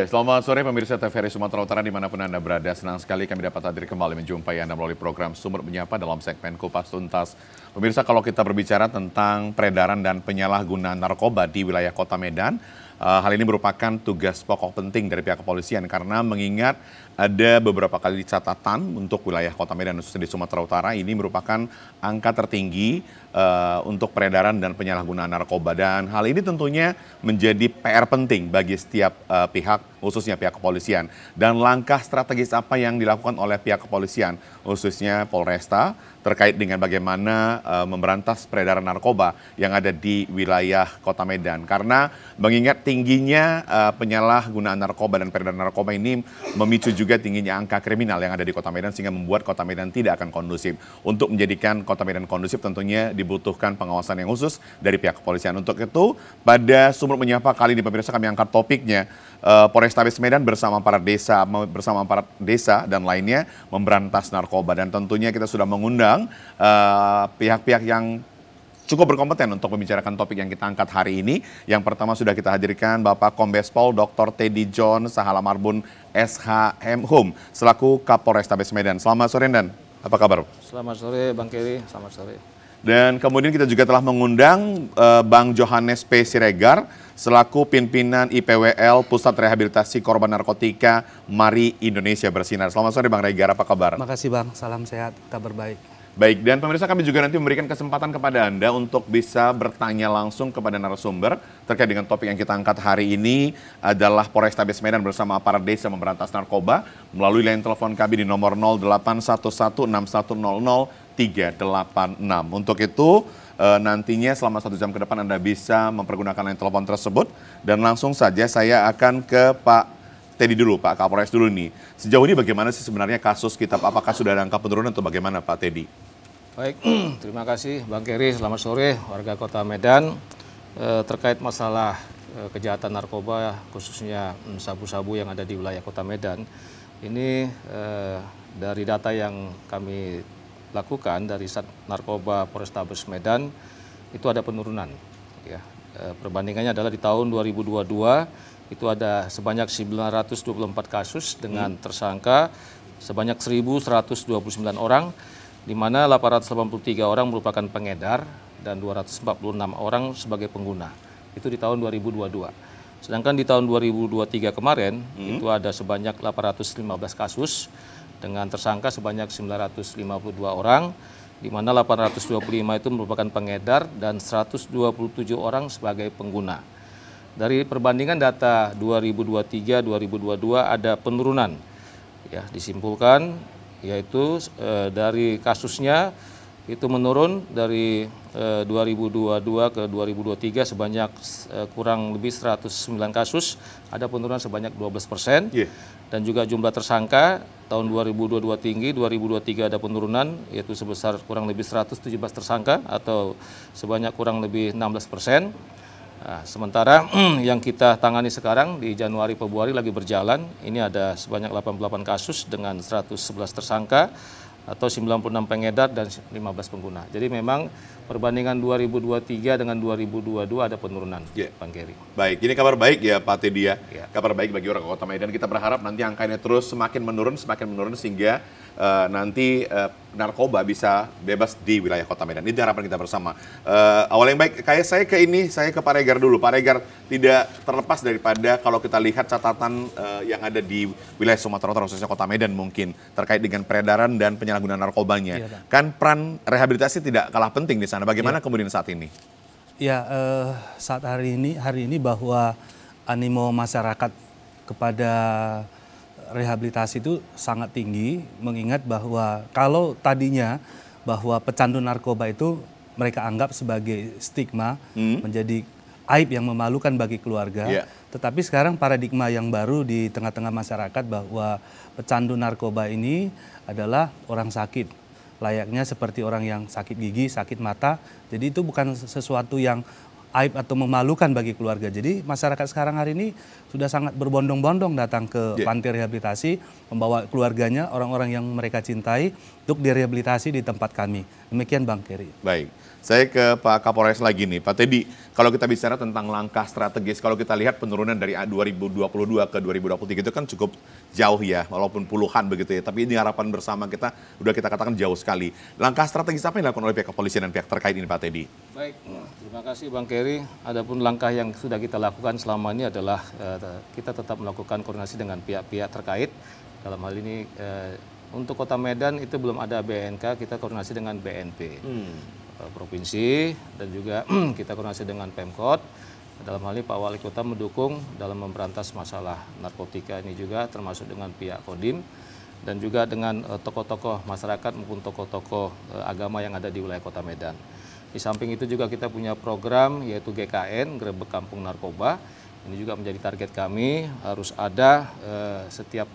Ya, selamat sore pemirsa TVRI Sumatera Utara di dimanapun Anda berada. Senang sekali kami dapat hadir kembali menjumpai Anda melalui program Sumber Menyapa dalam segmen Kupas Tuntas. Pemirsa, kalau kita berbicara tentang peredaran dan penyalahgunaan narkoba di wilayah kota Medan, eh, hal ini merupakan tugas pokok penting dari pihak kepolisian karena mengingat ada beberapa kali catatan untuk wilayah Kota Medan khususnya di Sumatera Utara ini merupakan angka tertinggi uh, untuk peredaran dan penyalahgunaan narkoba dan hal ini tentunya menjadi PR penting bagi setiap uh, pihak khususnya pihak kepolisian dan langkah strategis apa yang dilakukan oleh pihak kepolisian khususnya Polresta terkait dengan bagaimana uh, memberantas peredaran narkoba yang ada di wilayah Kota Medan karena mengingat tingginya uh, penyalahgunaan narkoba dan peredaran narkoba ini memicu juga juga tingginya angka kriminal yang ada di Kota Medan sehingga membuat Kota Medan tidak akan kondusif. Untuk menjadikan Kota Medan kondusif tentunya dibutuhkan pengawasan yang khusus dari pihak kepolisian. Untuk itu pada sumber menyapa kali ini pemirsa kami angkat topiknya uh, Polrestabes Medan bersama para desa bersama para desa dan lainnya memberantas narkoba dan tentunya kita sudah mengundang eh, pihak-pihak uh, pihak -pihak yang cukup berkompeten untuk membicarakan topik yang kita angkat hari ini. Yang pertama sudah kita hadirkan Bapak Kombes Pol Dr. Teddy John Sahala Marbun, SHM Hum selaku Kapolrestabes Medan. Selamat sore Dan, apa kabar? Selamat sore Bang Keri, selamat sore. Dan kemudian kita juga telah mengundang uh, Bang Johannes P. Siregar selaku pimpinan IPWL Pusat Rehabilitasi Korban Narkotika Mari Indonesia Bersinar. Selamat sore Bang Regar, apa kabar? Terima kasih, Bang, salam sehat, kabar baik. Baik, dan pemirsa kami juga nanti memberikan kesempatan kepada Anda untuk bisa bertanya langsung kepada narasumber terkait dengan topik yang kita angkat hari ini adalah Polrestabes Medan bersama aparat desa memberantas narkoba melalui line telepon kami di nomor 08116100386 Untuk itu eh, nantinya selama satu jam ke depan Anda bisa mempergunakan line telepon tersebut dan langsung saja saya akan ke Pak Teddy dulu, Pak Kapolres dulu nih. Sejauh ini bagaimana sih sebenarnya kasus kita, apakah sudah ada angka penurunan atau bagaimana Pak Teddy? Baik, terima kasih Bang Keri, selamat sore warga kota Medan. E, terkait masalah e, kejahatan narkoba, khususnya hmm, sabu-sabu yang ada di wilayah kota Medan, ini e, dari data yang kami lakukan dari Sat Narkoba Polrestabes Medan, itu ada penurunan. Ya. E, perbandingannya adalah di tahun 2022, itu ada sebanyak 924 kasus dengan hmm. tersangka sebanyak 1.129 orang, di mana 883 orang merupakan pengedar dan 246 orang sebagai pengguna. Itu di tahun 2022. Sedangkan di tahun 2023 kemarin hmm. itu ada sebanyak 815 kasus dengan tersangka sebanyak 952 orang di mana 825 itu merupakan pengedar dan 127 orang sebagai pengguna. Dari perbandingan data 2023 2022 ada penurunan. Ya, disimpulkan yaitu e, dari kasusnya itu menurun dari e, eh, 2022 ke 2023 sebanyak e, kurang lebih 109 kasus, ada penurunan sebanyak 12 persen. Yeah. Dan juga jumlah tersangka tahun 2022 tinggi, 2023 ada penurunan yaitu sebesar kurang lebih 117 tersangka atau sebanyak kurang lebih 16 persen. Nah, sementara yang kita tangani sekarang di Januari Februari lagi berjalan, ini ada sebanyak 88 kasus dengan 111 tersangka atau 96 pengedar dan 15 pengguna. Jadi memang perbandingan 2023 dengan 2022 ada penurunan, yeah. Bang Keri. Baik, ini kabar baik ya Pak Teddy ya. ya. Kabar baik bagi orang Kota Medan. Kita berharap nanti angkanya terus semakin menurun, semakin menurun sehingga uh, nanti uh, narkoba bisa bebas di wilayah Kota Medan. Ini harapan kita bersama. Uh, awal yang baik, kayak saya ke ini, saya ke Pak Regar dulu. Pak Regar tidak terlepas daripada kalau kita lihat catatan uh, yang ada di wilayah Sumatera Utara, khususnya Kota Medan mungkin, terkait dengan peredaran dan penyalahgunaan narkobanya. Yeah, kan peran rehabilitasi tidak kalah penting di sana sana. Bagaimana ya. kemudian saat ini? Ya, eh, saat hari ini hari ini bahwa animo masyarakat kepada rehabilitasi itu sangat tinggi mengingat bahwa kalau tadinya bahwa pecandu narkoba itu mereka anggap sebagai stigma hmm. menjadi aib yang memalukan bagi keluarga. Yeah. Tetapi sekarang paradigma yang baru di tengah-tengah masyarakat bahwa pecandu narkoba ini adalah orang sakit layaknya seperti orang yang sakit gigi, sakit mata. Jadi itu bukan sesuatu yang aib atau memalukan bagi keluarga. Jadi masyarakat sekarang hari ini sudah sangat berbondong-bondong datang ke yeah. panti rehabilitasi, membawa keluarganya, orang-orang yang mereka cintai untuk direhabilitasi di tempat kami. Demikian Bang Keri. Baik, saya ke Pak Kapolres lagi nih, Pak Teddy. Kalau kita bicara tentang langkah strategis, kalau kita lihat penurunan dari 2022 ke 2023 itu kan cukup jauh ya, walaupun puluhan begitu ya. Tapi ini harapan bersama kita, sudah kita katakan jauh sekali. Langkah strategis apa yang dilakukan oleh pihak kepolisian dan pihak terkait ini Pak Teddy? Baik, terima kasih Bang Keri. Adapun langkah yang sudah kita lakukan selama ini adalah eh, kita tetap melakukan koordinasi dengan pihak-pihak terkait. Dalam hal ini eh, untuk Kota Medan itu belum ada BNK, kita koordinasi dengan BNP. Hmm. Eh, provinsi dan juga kita koordinasi dengan Pemkot. Dalam hal ini Pak Wali Kota mendukung dalam memberantas masalah narkotika ini juga termasuk dengan pihak Kodim dan juga dengan eh, tokoh-tokoh masyarakat maupun tokoh-tokoh eh, agama yang ada di wilayah Kota Medan. Di samping itu juga kita punya program yaitu GKN, Grebek Kampung Narkoba. Ini juga menjadi target kami harus ada uh, setiap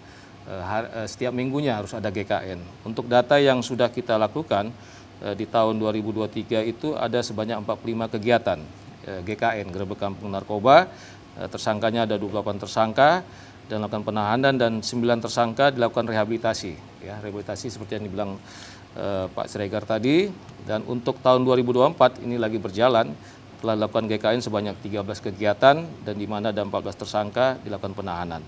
uh, har, uh, setiap minggunya harus ada GKN. Untuk data yang sudah kita lakukan uh, di tahun 2023 itu ada sebanyak 45 kegiatan uh, GKN, Grebek Kampung Narkoba. Uh, tersangkanya ada 28 tersangka dan dilakukan penahanan dan 9 tersangka dilakukan rehabilitasi. Ya, rehabilitasi seperti yang dibilang Eh, Pak Siregar tadi. Dan untuk tahun 2024 ini lagi berjalan, telah dilakukan GKN sebanyak 13 kegiatan dan di mana ada 14 tersangka dilakukan penahanan.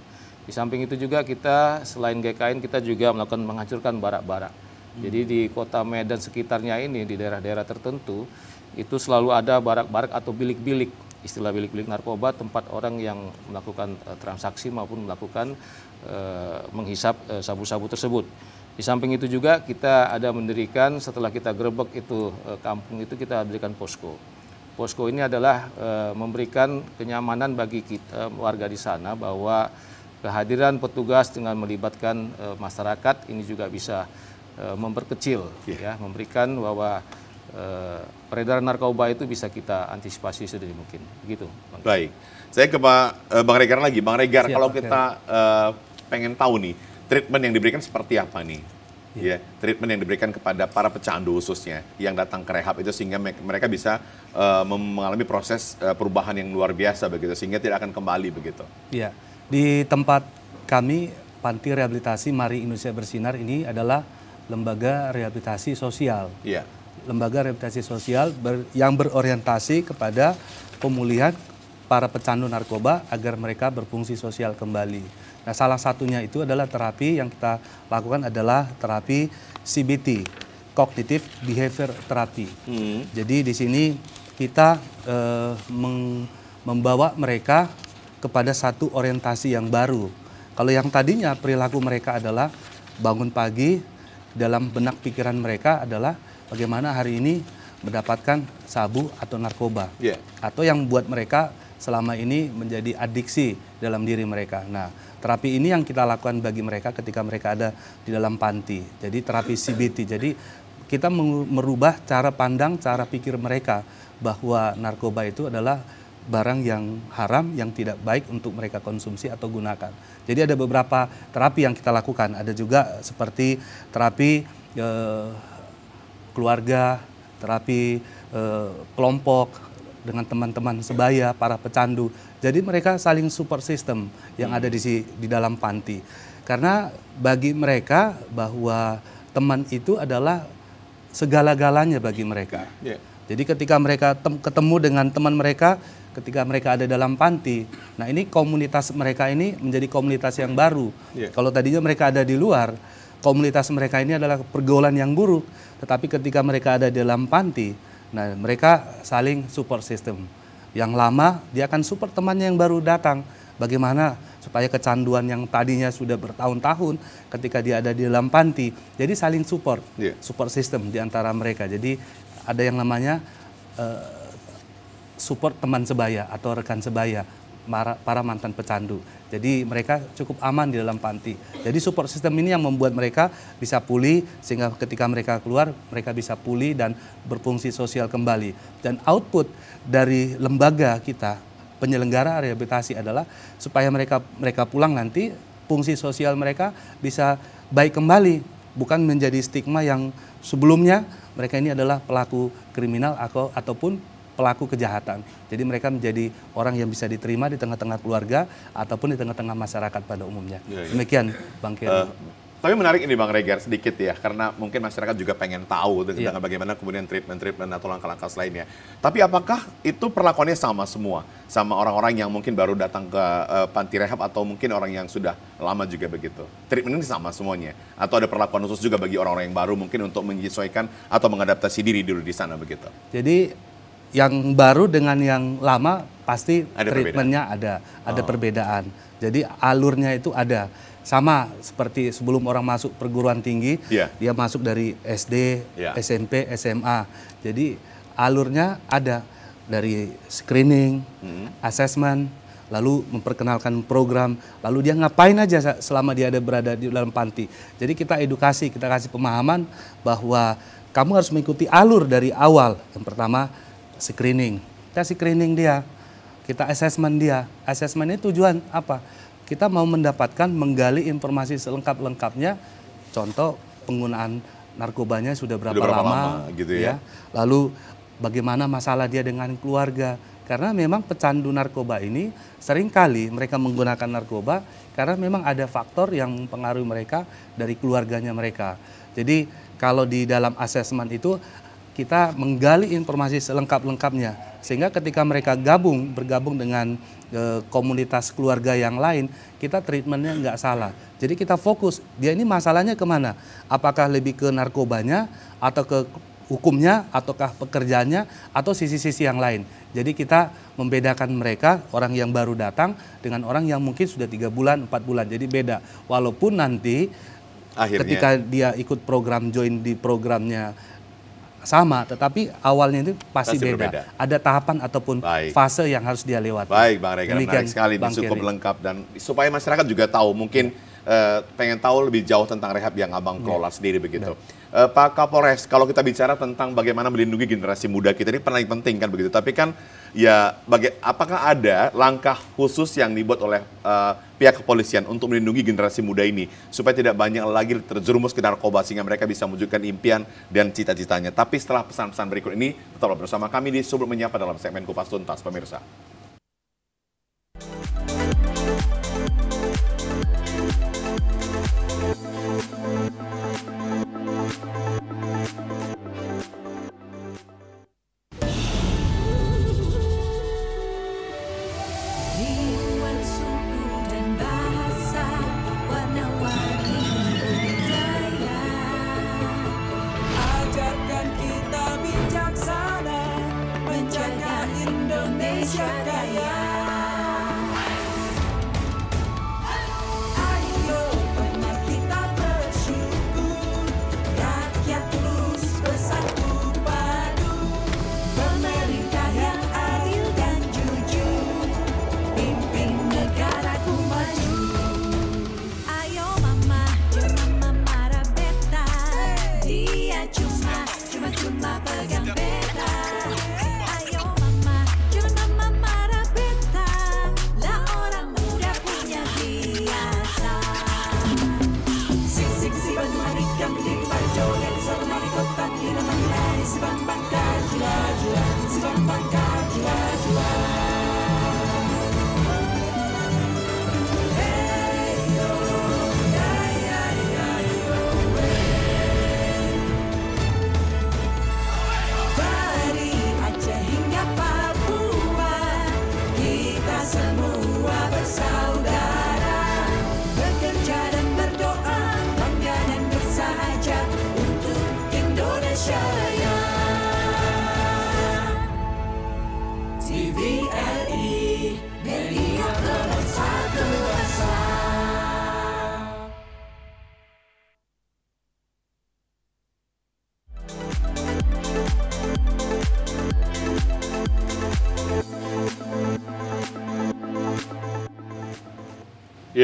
Di samping itu juga kita selain GKN kita juga melakukan menghancurkan barak-barak. Hmm. Jadi di kota Medan sekitarnya ini di daerah-daerah tertentu itu selalu ada barak-barak atau bilik-bilik istilah bilik-bilik narkoba tempat orang yang melakukan eh, transaksi maupun melakukan uh, menghisap sabu-sabu uh, tersebut. Di samping itu juga kita ada mendirikan setelah kita grebek itu eh, kampung itu kita berikan posko. Posko ini adalah eh, memberikan kenyamanan bagi kita eh, warga di sana bahwa kehadiran petugas dengan melibatkan masyarakat ini juga bisa memperkecil yeah. ya, memberikan bahwa peredaran narkoba itu bisa kita antisipasi sedini mungkin. Begitu. Baik. Saya ke Pak Bang Regar lagi. Bang Regar Siap, kalau kita e, pengen tahu nih treatment yang diberikan seperti apa nih? Iya. Ya, yeah. treatment yang diberikan kepada para pecandu khususnya yang datang ke rehab itu sehingga mereka bisa uh, mengalami proses uh, perubahan yang luar biasa begitu sehingga tidak akan kembali begitu. Iya. Di tempat kami Panti Rehabilitasi Mari Indonesia Bersinar ini adalah lembaga rehabilitasi sosial. Iya. Lembaga rehabilitasi sosial ber, yang berorientasi kepada pemulihan para pecandu narkoba agar mereka berfungsi sosial kembali. Nah, salah satunya itu adalah terapi yang kita lakukan adalah terapi CBT, Cognitive Behavior Therapy. Hmm. Jadi di sini kita eh, membawa mereka kepada satu orientasi yang baru. Kalau yang tadinya perilaku mereka adalah bangun pagi, dalam benak pikiran mereka adalah bagaimana hari ini mendapatkan sabu atau narkoba. Yeah. Atau yang buat mereka selama ini menjadi adiksi dalam diri mereka. Nah, Terapi ini yang kita lakukan bagi mereka ketika mereka ada di dalam panti. Jadi terapi CBT. Jadi kita merubah cara pandang, cara pikir mereka bahwa narkoba itu adalah barang yang haram yang tidak baik untuk mereka konsumsi atau gunakan. Jadi ada beberapa terapi yang kita lakukan. Ada juga seperti terapi eh, keluarga, terapi eh, kelompok, dengan teman-teman sebaya, para pecandu. Jadi mereka saling super sistem yang ada di di dalam panti. Karena bagi mereka bahwa teman itu adalah segala-galanya bagi mereka. Ya. Jadi ketika mereka ketemu dengan teman mereka, ketika mereka ada dalam panti. Nah ini komunitas mereka ini menjadi komunitas yang baru. Ya. Kalau tadinya mereka ada di luar, komunitas mereka ini adalah pergaulan yang buruk. Tetapi ketika mereka ada di dalam panti, Nah, mereka saling support system. Yang lama dia akan support temannya yang baru datang. Bagaimana supaya kecanduan yang tadinya sudah bertahun-tahun ketika dia ada di dalam panti, jadi saling support, yeah. support system di antara mereka. Jadi ada yang namanya uh, support teman sebaya atau rekan sebaya para, para mantan pecandu. Jadi mereka cukup aman di dalam panti. Jadi support system ini yang membuat mereka bisa pulih sehingga ketika mereka keluar mereka bisa pulih dan berfungsi sosial kembali. Dan output dari lembaga kita penyelenggara rehabilitasi adalah supaya mereka mereka pulang nanti fungsi sosial mereka bisa baik kembali bukan menjadi stigma yang sebelumnya mereka ini adalah pelaku kriminal atau ataupun pelaku kejahatan. Jadi mereka menjadi orang yang bisa diterima di tengah-tengah keluarga ataupun di tengah-tengah masyarakat pada umumnya. Ya, ya. Demikian Bang Kiri. Uh, tapi menarik ini Bang Regar sedikit ya, karena mungkin masyarakat juga pengen tahu iya. tentang ya. bagaimana kemudian treatment-treatment atau langkah-langkah lainnya. Tapi apakah itu perlakuannya sama semua? Sama orang-orang yang mungkin baru datang ke uh, panti rehab atau mungkin orang yang sudah lama juga begitu? Treatment ini sama semuanya? Atau ada perlakuan khusus juga bagi orang-orang yang baru mungkin untuk menyesuaikan atau mengadaptasi diri dulu di sana begitu? Jadi yang baru dengan yang lama pasti ada treatmentnya ada ada oh. perbedaan. Jadi alurnya itu ada sama seperti sebelum orang masuk perguruan tinggi, yeah. dia masuk dari SD, yeah. SMP, SMA. Jadi alurnya ada dari screening, hmm. assessment, lalu memperkenalkan program, lalu dia ngapain aja selama dia ada berada di dalam panti. Jadi kita edukasi, kita kasih pemahaman bahwa kamu harus mengikuti alur dari awal. Yang pertama screening. Kita screening dia, kita assessment dia. Assessment ini tujuan apa? Kita mau mendapatkan, menggali informasi selengkap-lengkapnya, contoh penggunaan narkobanya sudah berapa, sudah berapa lama, lama gitu ya. ya. Lalu bagaimana masalah dia dengan keluarga. Karena memang pecandu narkoba ini seringkali mereka menggunakan narkoba karena memang ada faktor yang mempengaruhi mereka dari keluarganya mereka. Jadi kalau di dalam asesmen itu kita menggali informasi selengkap-lengkapnya sehingga ketika mereka gabung bergabung dengan e, komunitas keluarga yang lain kita treatmentnya nggak salah jadi kita fokus dia ini masalahnya kemana apakah lebih ke narkobanya atau ke hukumnya ataukah pekerjaannya atau sisi-sisi yang lain jadi kita membedakan mereka orang yang baru datang dengan orang yang mungkin sudah tiga bulan empat bulan jadi beda walaupun nanti Akhirnya. ketika dia ikut program join di programnya sama, tetapi awalnya itu pasti, pasti beda. Berbeda. Ada tahapan ataupun Baik. fase yang harus dia lewati. Baik, Bang Regan, menarik sekali Bang cukup lengkap dan supaya masyarakat juga tahu mungkin iya uh, pengen tahu lebih jauh tentang rehab yang abang iya. kelola sendiri begitu. Yeah. Iya. Uh, Pak Kapolres, kalau kita bicara tentang bagaimana melindungi generasi muda kita ini paling penting kan begitu. Tapi kan ya baga apakah ada langkah khusus yang dibuat oleh uh, pihak kepolisian untuk melindungi generasi muda ini supaya tidak banyak lagi terjerumus ke narkoba sehingga mereka bisa mewujudkan impian dan cita-citanya. Tapi setelah pesan-pesan berikut ini tetaplah bersama kami di Subruk Menyapa dalam segmen Kupas Tuntas pemirsa.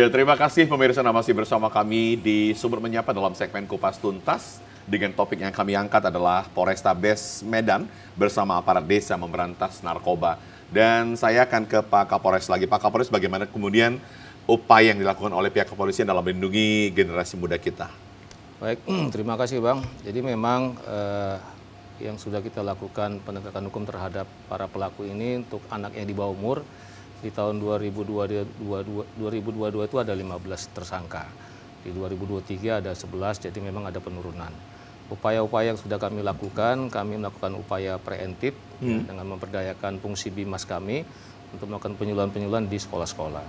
Ya, terima kasih pemirsa yang masih bersama kami di Sumber Menyapa dalam segmen Kupas Tuntas dengan topik yang kami angkat adalah Poresta Polrestabes Medan bersama aparat desa memberantas narkoba. Dan saya akan ke Pak Kapolres lagi. Pak Kapolres bagaimana kemudian upaya yang dilakukan oleh pihak kepolisian dalam melindungi generasi muda kita? Baik, terima kasih Bang. Jadi memang eh, yang sudah kita lakukan penegakan hukum terhadap para pelaku ini untuk anak yang di bawah umur di tahun 2022, 2022 itu ada 15 tersangka. Di 2023 ada 11, jadi memang ada penurunan. Upaya-upaya yang sudah kami lakukan, kami melakukan upaya preventif ya, hmm. ya, dengan memperdayakan fungsi BIMAS kami untuk melakukan penyuluhan-penyuluhan di sekolah-sekolah.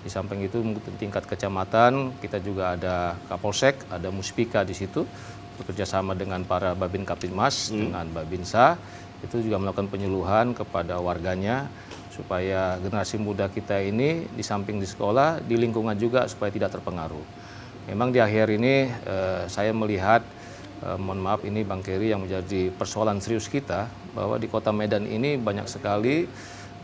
Di samping itu tingkat kecamatan kita juga ada Kapolsek, ada Muspika di situ bekerjasama dengan para Babin Kapimas, hmm. dengan Babinsa itu juga melakukan penyuluhan kepada warganya supaya generasi muda kita ini di samping di sekolah di lingkungan juga supaya tidak terpengaruh. Memang di akhir ini eh, saya melihat eh, mohon maaf ini Bang Keri yang menjadi persoalan serius kita bahwa di Kota Medan ini banyak sekali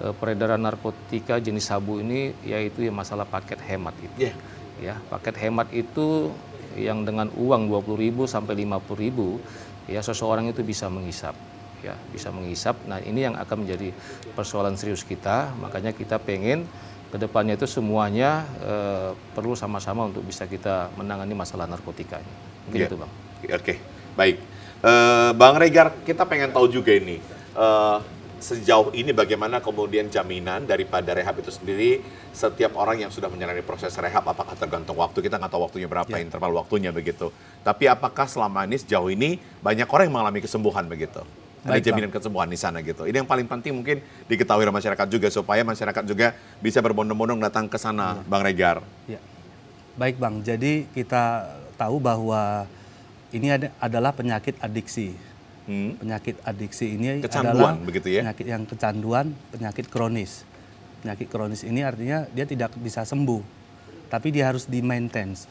eh, peredaran narkotika jenis sabu ini yaitu yang masalah paket hemat itu. Yeah. Ya, paket hemat itu yang dengan uang 20.000 sampai 50.000 ya seseorang itu bisa menghisap ya bisa menghisap. Nah ini yang akan menjadi persoalan serius kita. Makanya kita pengen kedepannya itu semuanya e, perlu sama-sama untuk bisa kita menangani masalah narkotika ini. Mungkin yeah. itu bang. Oke, okay. baik. E, bang Regar, kita pengen tahu juga ini e, sejauh ini bagaimana kemudian jaminan daripada rehab itu sendiri setiap orang yang sudah menjalani proses rehab apakah tergantung waktu kita nggak tahu waktunya berapa yeah. interval waktunya begitu. Tapi apakah selama ini sejauh ini banyak orang yang mengalami kesembuhan begitu? Baik, ada jaminan kesembuhan di sana gitu. Ini yang paling penting mungkin diketahui oleh masyarakat juga supaya masyarakat juga bisa berbondong-bondong datang ke sana, ya. Bang Regar. Ya. Baik, Bang. Jadi kita tahu bahwa ini ada, adalah penyakit adiksi. Hmm. Penyakit adiksi ini kecanduan, adalah begitu ya? penyakit yang kecanduan, penyakit kronis. Penyakit kronis ini artinya dia tidak bisa sembuh, tapi dia harus di maintenance.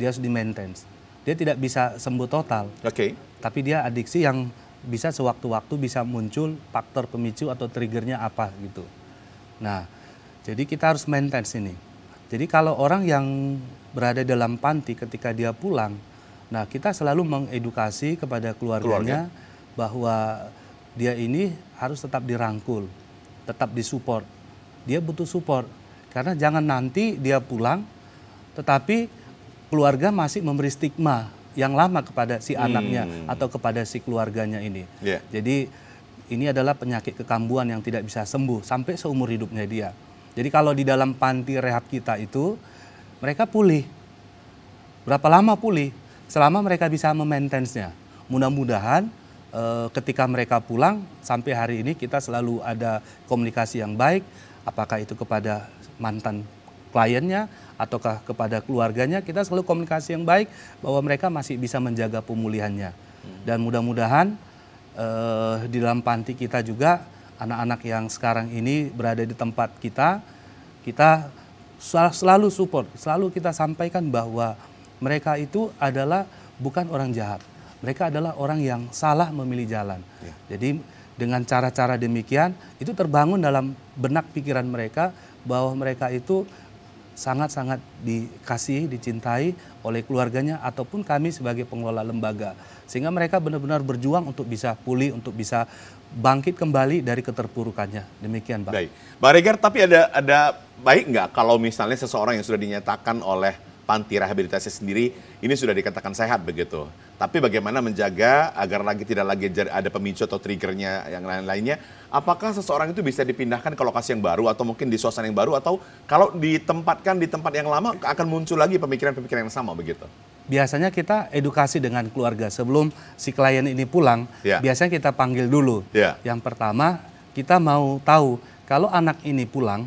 Dia harus di maintenance. Dia tidak bisa sembuh total. Oke. Okay. Tapi dia adiksi yang bisa sewaktu-waktu bisa muncul faktor pemicu atau triggernya apa gitu. Nah, jadi kita harus maintain ini. Jadi kalau orang yang berada dalam panti ketika dia pulang, nah kita selalu mengedukasi kepada keluarganya Keluarga. bahwa dia ini harus tetap dirangkul, tetap disupport. Dia butuh support karena jangan nanti dia pulang tetapi keluarga masih memberi stigma yang lama kepada si hmm. anaknya atau kepada si keluarganya ini. Yeah. Jadi ini adalah penyakit kekambuhan yang tidak bisa sembuh sampai seumur hidupnya dia. Jadi kalau di dalam panti rehab kita itu mereka pulih. Berapa lama pulih? Selama mereka bisa memaintensinya. Mudah-mudahan e, ketika mereka pulang sampai hari ini kita selalu ada komunikasi yang baik apakah itu kepada mantan kliennya ataukah kepada keluarganya, kita selalu komunikasi yang baik bahwa mereka masih bisa menjaga pemulihannya. Dan mudah-mudahan eh, di dalam panti kita juga anak-anak yang sekarang ini berada di tempat kita, kita selalu support, selalu kita sampaikan bahwa mereka itu adalah bukan orang jahat. Mereka adalah orang yang salah memilih jalan. Ya. Jadi dengan cara-cara demikian itu terbangun dalam benak pikiran mereka bahwa mereka itu sangat-sangat dikasih, dicintai oleh keluarganya ataupun kami sebagai pengelola lembaga. Sehingga mereka benar-benar berjuang untuk bisa pulih, untuk bisa bangkit kembali dari keterpurukannya. Demikian, Pak. Baik. Pak Regar, tapi ada ada baik nggak kalau misalnya seseorang yang sudah dinyatakan oleh panti rehabilitasi sendiri ini sudah dikatakan sehat begitu. Tapi bagaimana menjaga agar lagi tidak lagi ada pemicu atau triggernya yang lain-lainnya apakah seseorang itu bisa dipindahkan ke lokasi yang baru atau mungkin di suasana yang baru atau kalau ditempatkan di tempat yang lama akan muncul lagi pemikiran-pemikiran yang sama begitu? Biasanya kita edukasi dengan keluarga sebelum si klien ini pulang. Yeah. Biasanya kita panggil dulu. Yeah. Yang pertama kita mau tahu kalau anak ini pulang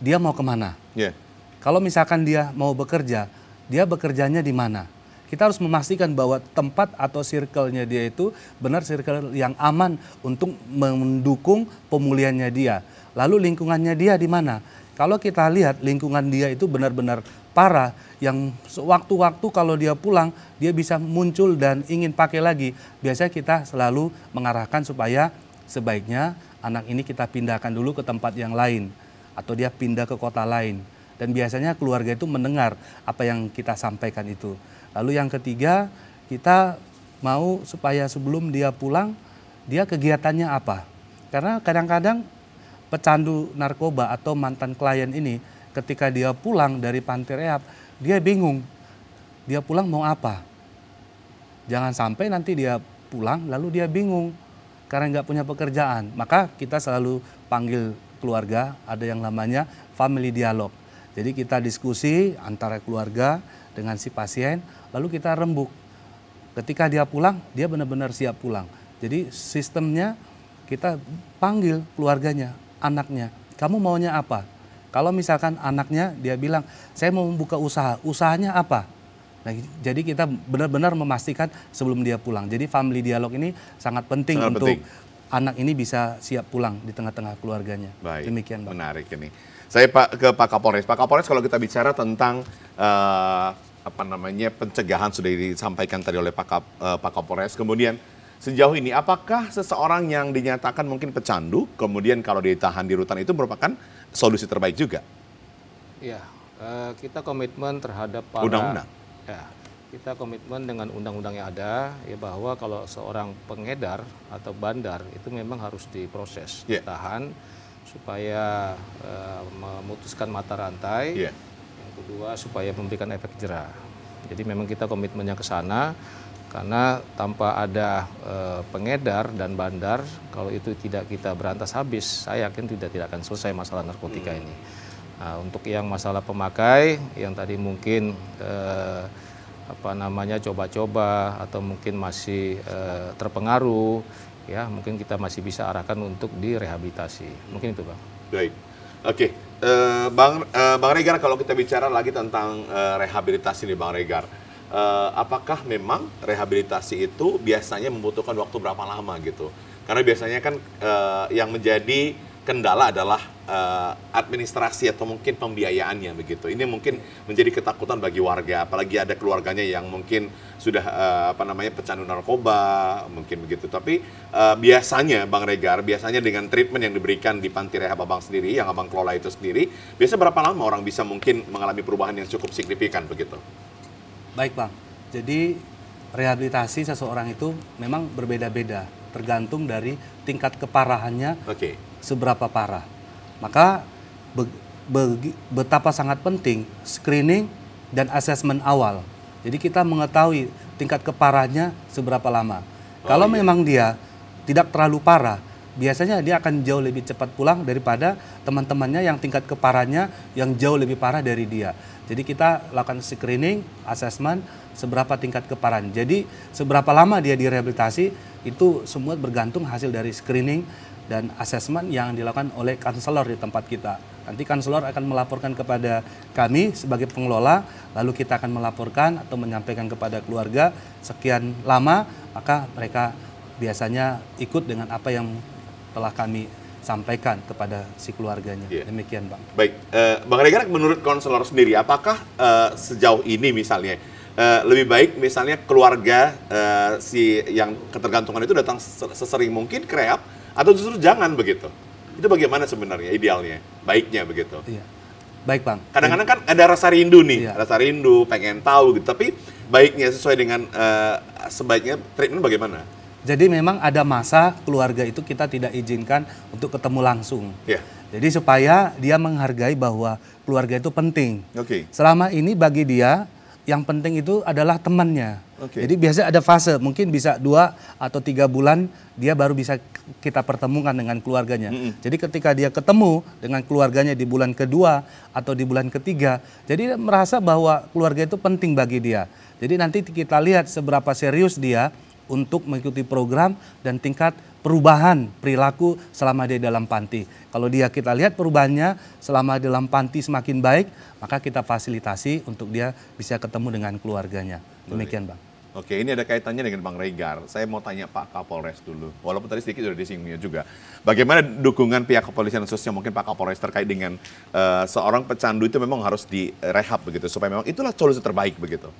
dia mau kemana. Yeah. Kalau misalkan dia mau bekerja dia bekerjanya di mana kita harus memastikan bahwa tempat atau circle-nya dia itu benar circle yang aman untuk mendukung pemulihannya dia. Lalu lingkungannya dia di mana? Kalau kita lihat lingkungan dia itu benar-benar parah yang waktu-waktu kalau dia pulang dia bisa muncul dan ingin pakai lagi. Biasanya kita selalu mengarahkan supaya sebaiknya anak ini kita pindahkan dulu ke tempat yang lain atau dia pindah ke kota lain. Dan biasanya keluarga itu mendengar apa yang kita sampaikan itu. Lalu yang ketiga, kita mau supaya sebelum dia pulang, dia kegiatannya apa. Karena kadang-kadang pecandu narkoba atau mantan klien ini ketika dia pulang dari panti rehab, dia bingung. Dia pulang mau apa? Jangan sampai nanti dia pulang lalu dia bingung karena nggak punya pekerjaan. Maka kita selalu panggil keluarga, ada yang namanya family dialog. Jadi kita diskusi antara keluarga dengan si pasien lalu kita rembuk. Ketika dia pulang, dia benar-benar siap pulang. Jadi sistemnya kita panggil keluarganya, anaknya. Kamu maunya apa? Kalau misalkan anaknya dia bilang, saya mau membuka usaha, usahanya apa? Nah, jadi kita benar-benar memastikan sebelum dia pulang. Jadi family dialog ini sangat penting sangat untuk penting. anak ini bisa siap pulang di tengah-tengah keluarganya. Baik. Demikian, Pak. Menarik ini. Saya ke Pak Kapolres. Pak Kapolres kalau kita bicara tentang uh, apa namanya pencegahan sudah disampaikan tadi oleh Pak, eh, Pak Kapolres. Kemudian sejauh ini apakah seseorang yang dinyatakan mungkin pecandu kemudian kalau ditahan di rutan itu merupakan solusi terbaik juga? Ya, kita komitmen terhadap para undang-undang. Ya, kita komitmen dengan undang-undang yang ada ya bahwa kalau seorang pengedar atau bandar itu memang harus diproses, yeah. ditahan supaya uh, memutuskan mata rantai. Yeah yang kedua supaya memberikan efek jerah. Jadi memang kita komitmennya ke sana karena tanpa ada e, pengedar dan bandar kalau itu tidak kita berantas habis saya yakin tidak tidak akan selesai masalah narkotika ini nah, untuk yang masalah pemakai yang tadi mungkin e, apa namanya coba-coba atau mungkin masih e, terpengaruh ya mungkin kita masih bisa arahkan untuk direhabilitasi mungkin itu bang baik oke okay. Eh, Bang uh, Bang Regar kalau kita bicara lagi tentang uh, rehabilitasi nih Bang Regar. Uh, apakah memang rehabilitasi itu biasanya membutuhkan waktu berapa lama gitu? Karena biasanya kan uh, yang menjadi kendala adalah uh, administrasi atau mungkin pembiayaannya begitu. Ini mungkin menjadi ketakutan bagi warga, apalagi ada keluarganya yang mungkin sudah uh, apa namanya pecandu narkoba, mungkin begitu. Tapi uh, biasanya Bang Regar, biasanya dengan treatment yang diberikan di panti rehab Abang sendiri, yang Abang kelola itu sendiri, biasa berapa lama orang bisa mungkin mengalami perubahan yang cukup signifikan begitu? Baik, Bang. Jadi rehabilitasi seseorang itu memang berbeda-beda tergantung dari tingkat keparahannya okay seberapa parah. Maka be, be, betapa sangat penting screening dan asesmen awal. Jadi kita mengetahui tingkat keparahnya seberapa lama. Oh, Kalau iya. memang dia tidak terlalu parah, biasanya dia akan jauh lebih cepat pulang daripada teman-temannya yang tingkat keparahnya yang jauh lebih parah dari dia. Jadi kita lakukan screening, asesmen seberapa tingkat keparahan. Jadi seberapa lama dia direhabilitasi itu semua bergantung hasil dari screening dan asesmen yang dilakukan oleh kanselor di tempat kita. Nanti kanselor akan melaporkan kepada kami sebagai pengelola, lalu kita akan melaporkan atau menyampaikan kepada keluarga sekian lama, maka mereka biasanya ikut dengan apa yang telah kami sampaikan kepada si keluarganya. Yeah. Demikian, Bang. Baik, uh, Bang Regar, menurut konselor sendiri, apakah uh, sejauh ini misalnya eh, lebih baik misalnya keluarga uh, si yang ketergantungan itu datang sesering mungkin kreap atau justru jangan begitu itu bagaimana sebenarnya idealnya baiknya begitu iya. baik bang kadang-kadang kan ada rasa rindu nih iya. rasa rindu pengen tahu gitu tapi baiknya sesuai dengan uh, sebaiknya treatment bagaimana jadi memang ada masa keluarga itu kita tidak izinkan untuk ketemu langsung. iya. Jadi supaya dia menghargai bahwa keluarga itu penting. Oke. Okay. Selama ini bagi dia yang penting itu adalah temannya. Okay. Jadi biasanya ada fase, mungkin bisa dua atau tiga bulan dia baru bisa kita pertemukan dengan keluarganya. Mm -hmm. Jadi ketika dia ketemu dengan keluarganya di bulan kedua atau di bulan ketiga, jadi dia merasa bahwa keluarga itu penting bagi dia. Jadi nanti kita lihat seberapa serius dia untuk mengikuti program dan tingkat perubahan perilaku selama dia dalam panti. Kalau dia kita lihat perubahannya selama dalam panti semakin baik, maka kita fasilitasi untuk dia bisa ketemu dengan keluarganya. Demikian, Bang. Oke, ini ada kaitannya dengan Bang Regar. Saya mau tanya Pak Kapolres dulu. Walaupun tadi sedikit sudah disinggungnya juga. Bagaimana dukungan pihak kepolisian khususnya mungkin Pak Kapolres terkait dengan uh, seorang pecandu itu memang harus direhab begitu supaya memang itulah solusi terbaik begitu.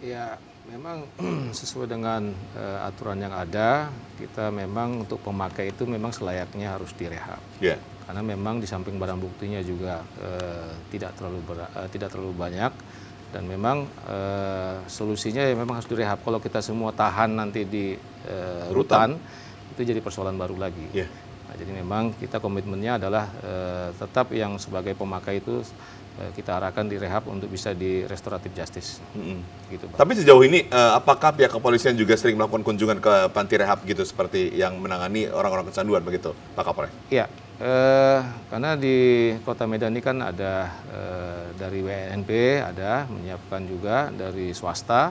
Ya, memang sesuai dengan uh, aturan yang ada, kita memang untuk pemakai itu memang selayaknya harus direhab. Yeah. Karena memang di samping barang buktinya juga uh, tidak terlalu uh, tidak terlalu banyak dan memang e, solusinya ya memang harus direhab. Kalau kita semua tahan nanti di e, rutan, rutan, itu jadi persoalan baru lagi. Yeah. Nah, jadi memang kita komitmennya adalah e, tetap yang sebagai pemakai itu e, kita arahkan direhab untuk bisa di restoratif justice. Mm -hmm. gitu, Pak. Tapi sejauh ini e, apakah pihak kepolisian juga sering melakukan kunjungan ke panti rehab gitu seperti yang menangani orang-orang kecanduan begitu, Pak Kapolres? Iya. Yeah Eh, karena di Kota Medan ini kan ada eh, dari WNP ada menyiapkan juga dari swasta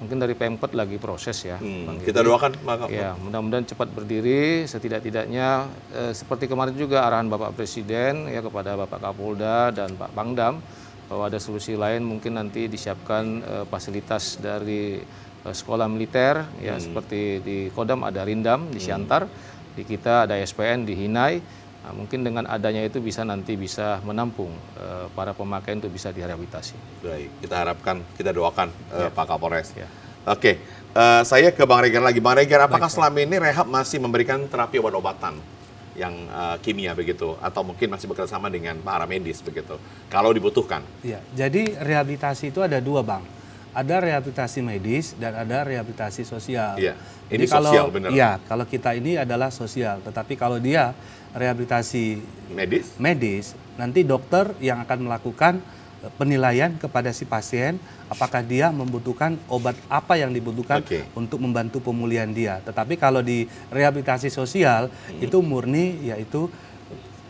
mungkin dari Pemkot lagi proses ya. Hmm, kita doakan Ya, mudah-mudahan cepat berdiri setidak-tidaknya eh, seperti kemarin juga arahan Bapak Presiden ya kepada Bapak Kapolda dan Pak Pangdam bahwa ada solusi lain mungkin nanti disiapkan eh, fasilitas dari eh, sekolah militer ya hmm. seperti di Kodam ada Rindam di hmm. Siantar, hmm. di kita ada SPN di Hinai Nah, mungkin dengan adanya itu bisa nanti bisa menampung uh, para pemakai untuk bisa direhabilitasi. Baik, kita harapkan, kita doakan uh, Pak Kapolres. Ya. Oke, uh, saya ke Bang Regan lagi. Bang Regan, apakah Baik, selama ini rehab masih memberikan terapi obat-obatan yang uh, kimia begitu, atau mungkin masih bekerja sama dengan para medis begitu, kalau dibutuhkan? Ya, jadi rehabilitasi itu ada dua, Bang. Ada rehabilitasi medis dan ada rehabilitasi sosial. Iya, ini jadi sosial benar. Iya, kalau kita ini adalah sosial, tetapi kalau dia rehabilitasi medis medis nanti dokter yang akan melakukan eh, penilaian kepada si pasien apakah dia membutuhkan obat apa yang dibutuhkan okay. untuk membantu pemulihan dia. Tetapi kalau di rehabilitasi sosial hmm. itu murni yaitu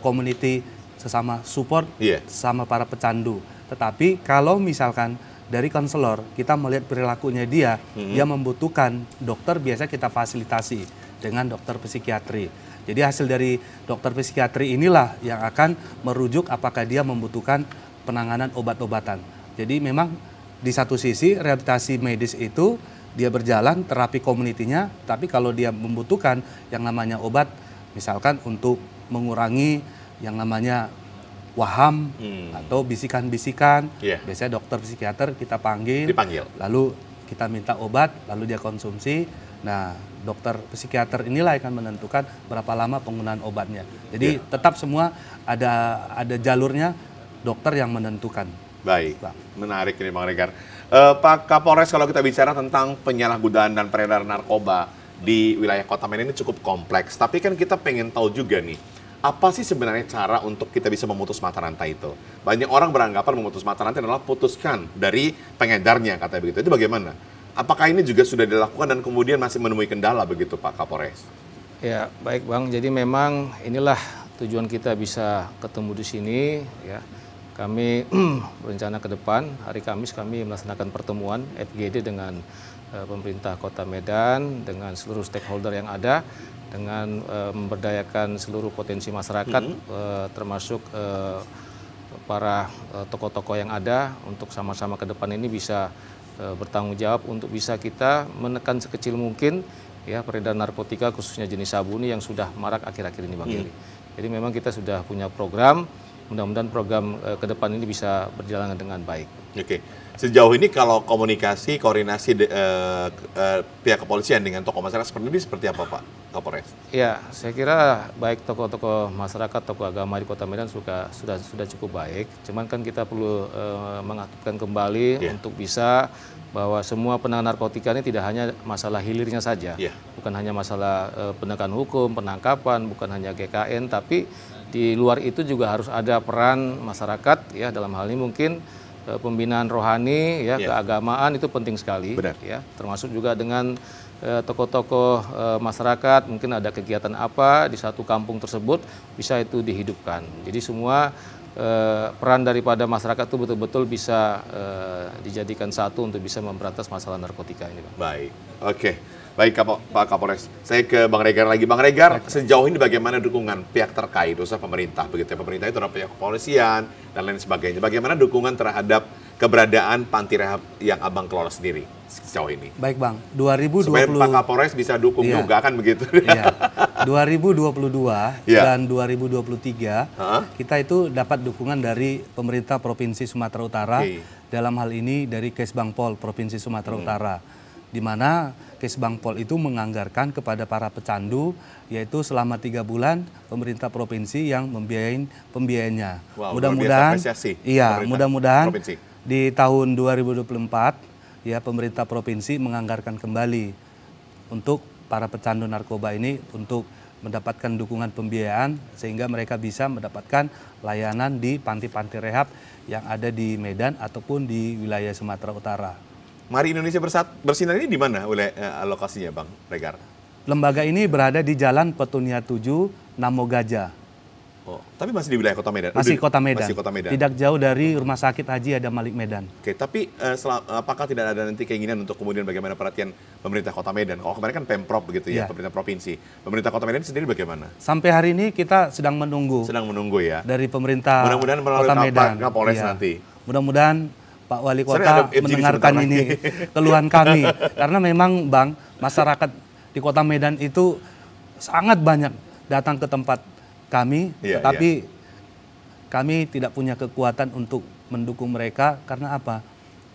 community sesama support yeah. sama para pecandu. Tetapi kalau misalkan dari konselor kita melihat perilakunya dia, -hmm. dia membutuhkan dokter biasa kita fasilitasi dengan dokter psikiatri. Jadi hasil dari dokter psikiatri inilah yang akan merujuk apakah dia membutuhkan penanganan obat-obatan. Jadi memang di satu sisi rehabilitasi medis itu dia berjalan terapi komunitinya, tapi kalau dia membutuhkan yang namanya obat, misalkan untuk mengurangi yang namanya waham hmm. atau bisikan-bisikan, yeah. biasanya dokter psikiater kita panggil, Dipanggil. lalu kita minta obat, lalu dia konsumsi, Nah, dokter psikiater inilah yang akan menentukan berapa lama penggunaan obatnya. Jadi ya. tetap semua ada ada jalurnya dokter yang menentukan. Baik, Pak. menarik ini Bang Regar. Uh, Pak Kapolres, kalau kita bicara tentang penyalahgunaan dan peredaran narkoba di wilayah Kota Medan ini cukup kompleks. Tapi kan kita pengen tahu juga nih, apa sih sebenarnya cara untuk kita bisa memutus mata rantai itu? Banyak orang beranggapan memutus mata rantai adalah putuskan dari pengedarnya, kata begitu. Itu bagaimana? Apakah ini juga sudah dilakukan dan kemudian masih menemui kendala begitu Pak Kapolres? Ya, baik Bang. Jadi memang inilah tujuan kita bisa ketemu di sini ya. Kami berencana ke depan hari Kamis kami melaksanakan pertemuan FGD dengan uh, pemerintah Kota Medan dengan seluruh stakeholder yang ada dengan uh, memberdayakan seluruh potensi masyarakat -hmm. uh, termasuk uh, para tokoh-tokoh yang ada untuk sama-sama ke depan ini bisa Eh, bertanggung jawab untuk bisa kita menekan sekecil mungkin ya peredaran narkotika khususnya jenis sabu ini yang sudah marak akhir-akhir ini Bang hmm. Jadi memang kita sudah punya program, mudah-mudahan program e, ke depan ini bisa berjalan dengan baik. Oke. Okay sejauh ini kalau komunikasi koordinasi de, uh, uh, pihak kepolisian dengan tokoh masyarakat seperti ini seperti apa Pak Kapolres? Ya, saya kira baik tokoh-tokoh masyarakat, tokoh agama di Kota Medan suka, sudah sudah cukup baik. Cuman kan kita perlu uh, mengaktifkan kembali yeah. untuk bisa bahwa semua penanganan narkotika ini tidak hanya masalah hilirnya saja, yeah. bukan hanya masalah uh, penegakan hukum, penangkapan, bukan hanya GKN, tapi di luar itu juga harus ada peran masyarakat ya dalam hal ini mungkin Eh, pembinaan rohani ya yeah. keagamaan itu penting sekali Benar. ya termasuk juga dengan eh, tokoh-tokoh e, masyarakat mungkin ada kegiatan apa di satu kampung tersebut bisa itu dihidupkan jadi semua e, peran daripada masyarakat itu betul-betul bisa e, dijadikan satu untuk bisa memberantas masalah narkotika ini Pak. baik oke okay. Baik Kapo, Pak Kapolres, saya ke Bang Regar lagi. Bang Regar, sejauh ini bagaimana dukungan pihak terkait, usaha pemerintah begitu ya? Pemerintah itu adalah pihak kepolisian dan lain sebagainya. Bagaimana dukungan terhadap keberadaan panti rehab yang Abang kelola sendiri sejauh ini? Baik Bang, 2020... Supaya Pak Kapolres bisa dukung iya. juga kan begitu? Iya, 2022 yeah. Iya. dan 2023 huh? kita itu dapat dukungan dari pemerintah Provinsi Sumatera Utara okay. dalam hal ini dari Kesbangpol Provinsi Sumatera hmm. Utara di mana Kesbangpol itu menganggarkan kepada para pecandu yaitu selama tiga bulan pemerintah provinsi yang membiayai pembiayanya. Wow, mudah-mudahan iya, mudah-mudahan di tahun 2024 ya pemerintah provinsi menganggarkan kembali untuk para pecandu narkoba ini untuk mendapatkan dukungan pembiayaan sehingga mereka bisa mendapatkan layanan di panti-panti rehab yang ada di Medan ataupun di wilayah Sumatera Utara. Mari Indonesia Bersat, Bersinar ini di mana oleh uh, eh, lokasinya Bang Regar? Lembaga ini berada di Jalan Petunia 7, Namo Gajah. Oh, tapi masih di wilayah Kota Medan. Masih Kota Medan. Masih Kota Medan. Tidak jauh dari Rumah Sakit Haji ada Malik Medan. Oke, tapi uh, apakah tidak ada nanti keinginan untuk kemudian bagaimana perhatian pemerintah Kota Medan? Oh, kemarin kan Pemprov begitu ya, ya, pemerintah provinsi. Pemerintah Kota Medan sendiri bagaimana? Sampai hari ini kita sedang menunggu. Sedang menunggu ya. Dari pemerintah Mudah-mudahan melalui Kota Medan. Kapolres ya. nanti. Mudah-mudahan Pak Wali Kota mendengarkan ini keluhan kami karena memang Bang masyarakat di Kota Medan itu sangat banyak datang ke tempat kami yeah, tetapi yeah. kami tidak punya kekuatan untuk mendukung mereka karena apa?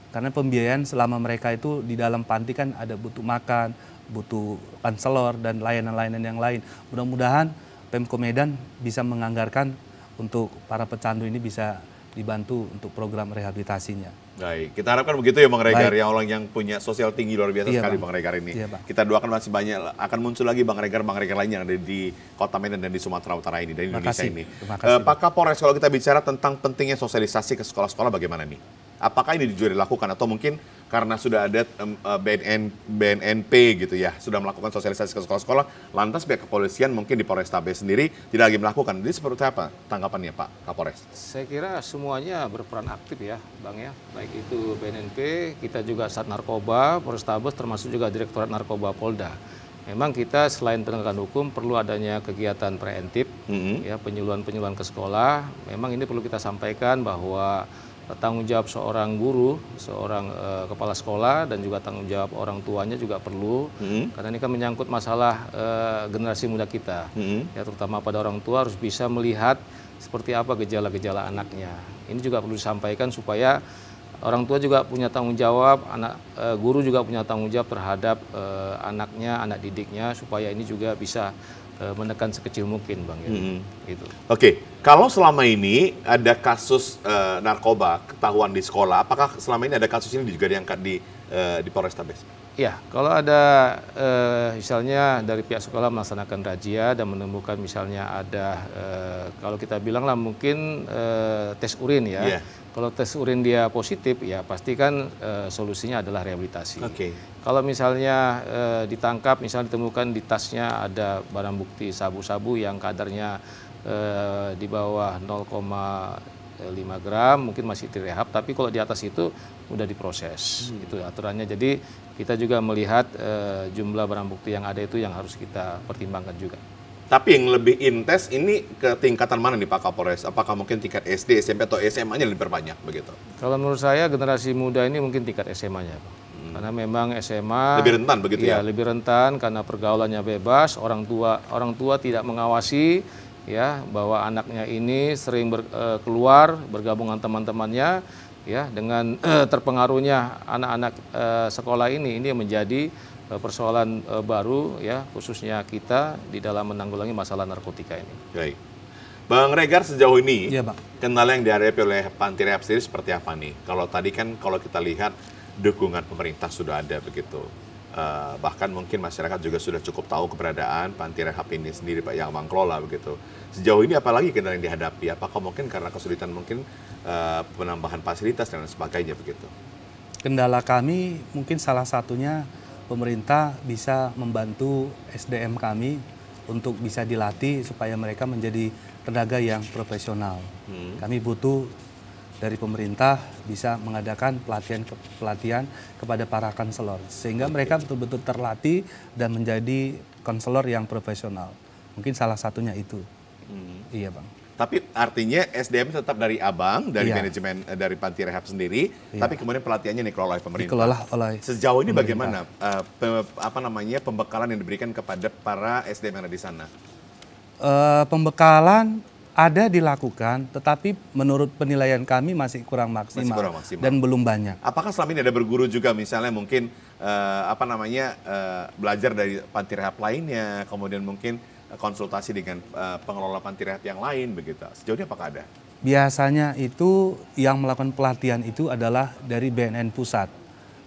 Karena pembiayaan selama mereka itu di dalam panti kan ada butuh makan, butuh panselor dan layanan-layanan yang lain. Mudah-mudahan Pemko Medan bisa menganggarkan untuk para pecandu ini bisa dibantu untuk program rehabilitasinya. Baik, kita harapkan begitu ya Bang Regar, Baik. yang orang yang punya sosial tinggi luar biasa iya, sekali Bang, Bang Regar ini. Iya, Bang. Kita doakan masih banyak akan muncul lagi Bang Regar, Bang Regar lain yang ada di Kota Medan dan di Sumatera Utara ini dan Indonesia kasih. ini. Kasih, uh, Pak Kapolres, kalau kita bicara tentang pentingnya sosialisasi ke sekolah-sekolah bagaimana nih? Apakah ini juga dilakukan atau mungkin karena sudah ada um, eh, BNN, BNNP gitu ya, sudah melakukan sosialisasi ke sekolah-sekolah, lantas pihak kepolisian mungkin di Polrestabes sendiri tidak lagi melakukan. Jadi seperti apa tanggapannya Pak Kapolres? Saya kira semuanya berperan aktif ya Bang ya, baik itu BNNP, kita juga saat Narkoba, Polrestabes termasuk juga Direktorat Narkoba Polda memang kita selain penegakan hukum perlu adanya kegiatan preventif mm -hmm. ya penyuluhan penyuluhan ke sekolah memang ini perlu kita sampaikan bahwa tanggung jawab seorang guru, seorang uh, kepala sekolah dan juga tanggung jawab orang tuanya juga perlu hmm. karena ini kan menyangkut masalah uh, generasi muda kita. Hmm. Ya terutama pada orang tua harus bisa melihat seperti apa gejala-gejala anaknya. Ini juga perlu disampaikan supaya orang tua juga punya tanggung jawab, anak uh, guru juga punya tanggung jawab terhadap uh, anaknya, anak didiknya supaya ini juga bisa Eh, menekan sekecil mungkin bang ya. Mm-hmm. Gitu. Oke, okay. kalau selama ini ada kasus uh, narkoba ketahuan di sekolah, apakah selama ini ada kasus ini juga diangkat di uh, di Polrestabes? Ya, kalau ada eh, misalnya dari pihak sekolah melaksanakan razia dan menemukan misalnya ada eh, kalau kita bilanglah mungkin eh, tes urin ya. Yeah. Kalau tes urin dia positif ya pastikan eh, solusinya adalah rehabilitasi. Okay. Kalau misalnya eh, ditangkap misalnya ditemukan di tasnya ada barang bukti sabu-sabu yang kadarnya eh, di bawah 0, 5 gram mungkin masih direhab tapi kalau di atas itu udah diproses hmm. itu aturannya jadi kita juga melihat e, jumlah barang bukti yang ada itu yang harus kita pertimbangkan juga. Tapi yang lebih intens ini ke tingkatan mana nih Pak Kapolres? Apakah mungkin tingkat SD, SMP atau SMA-nya lebih banyak begitu? Kalau menurut saya generasi muda ini mungkin tingkat SMA-nya, Hmm. Karena memang SMA lebih rentan begitu ya. ya. lebih rentan karena pergaulannya bebas, orang tua orang tua tidak mengawasi ya bahwa anaknya ini sering ber, eh, keluar bergabung dengan teman-temannya ya dengan eh, terpengaruhnya anak-anak eh, sekolah ini ini menjadi eh, persoalan eh, baru ya khususnya kita di dalam menanggulangi masalah narkotika ini. Baik. Bang Regar sejauh ini ya, kendala yang dihadapi oleh Panti Rehab sendiri seperti apa nih? Kalau tadi kan kalau kita lihat dukungan pemerintah sudah ada begitu Eh, bahkan mungkin masyarakat juga sudah cukup tahu keberadaan panti rehab ini sendiri Pak yang mengkelola begitu. Sejauh ini apalagi kendala yang dihadapi? Apakah mungkin karena kesulitan mungkin uh, penambahan fasilitas dan sebagainya begitu? Kendala kami mungkin salah satunya pemerintah bisa membantu SDM kami untuk bisa dilatih supaya mereka menjadi tenaga yang profesional. Hmm. Kami butuh dari pemerintah bisa mengadakan pelatihan ke, pelatihan kepada para konselor sehingga okay. mereka betul-betul terlatih dan menjadi konselor yang profesional. Mungkin salah satunya itu. Hmm. Iya, Bang. Tapi artinya SDM tetap dari abang, dari iya. manajemen eh, dari panti rehab sendiri, iya. tapi kemudian pelatihannya dikelola oleh pemerintah. Dikelola oleh Sejauh ini pemerintah. bagaimana uh, apa namanya pembekalan yang diberikan kepada para SDM yang ada di sana? Uh, pembekalan ada dilakukan, tetapi menurut penilaian kami masih kurang maksimal, masih kurang maksimal. dan belum banyak. Apakah selama ini ada berguru juga misalnya mungkin uh, apa namanya uh, belajar dari panti rehab lainnya, kemudian mungkin konsultasi dengan uh, pengelola panti rehab yang lain begitu. Sejauh ini apakah ada? Biasanya itu yang melakukan pelatihan itu adalah dari BNN pusat.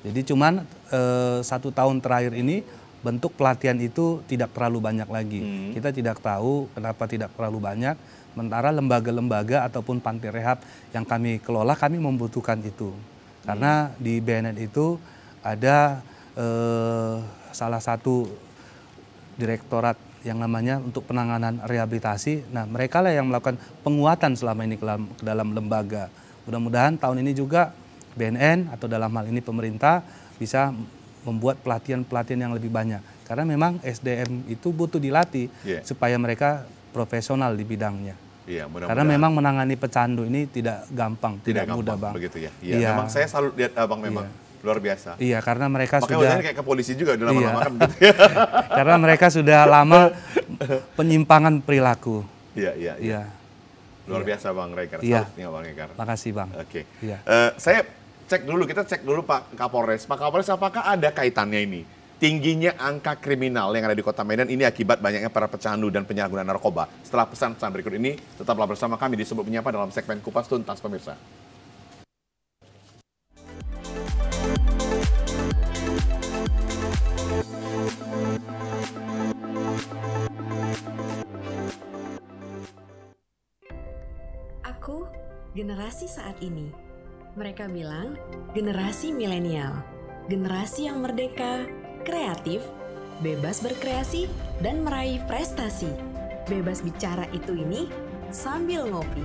Jadi cuman uh, satu tahun terakhir ini bentuk pelatihan itu tidak terlalu banyak lagi. Hmm. Kita tidak tahu kenapa tidak terlalu banyak Sementara lembaga-lembaga ataupun panti rehab yang kami kelola kami membutuhkan itu. Karena hmm. di BNN itu ada eh, salah satu direktorat yang namanya untuk penanganan rehabilitasi. Nah, mereka lah yang melakukan penguatan selama ini ke dalam, lembaga. Mudah-mudahan tahun ini juga BNN atau dalam hal ini pemerintah bisa membuat pelatihan-pelatihan yang lebih banyak. Karena memang SDM itu butuh dilatih yeah. supaya mereka profesional di bidangnya. Iya, mudah Karena memang menangani pecandu ini tidak gampang, tidak, tidak gampang, mudah, Bang. Begitu ya. Iya, ya. memang saya selalu lihat Abang iya. memang ya. luar biasa. Iya, karena mereka Makanya sudah kayak ke polisi juga dalam iya. lama-lama iya. karena mereka sudah lama penyimpangan perilaku. Iya, iya, iya. iya. Luar iya. biasa Bang Rekar, iya. salutnya Bang Rekar. Makasih Bang. Oke. Iya. Uh, saya cek dulu, kita cek dulu Pak Kapolres. Pak Kapolres apakah ada kaitannya ini? Tingginya angka kriminal yang ada di kota Medan ini akibat banyaknya para pecandu dan penyalahgunaan narkoba. Setelah pesan-pesan berikut ini, tetaplah bersama kami di Sebut Menyapa dalam segmen Kupas Tuntas Pemirsa. Aku, generasi saat ini. Mereka bilang, generasi milenial, generasi yang merdeka, kreatif, bebas berkreasi, dan meraih prestasi. Bebas bicara itu ini sambil ngopi.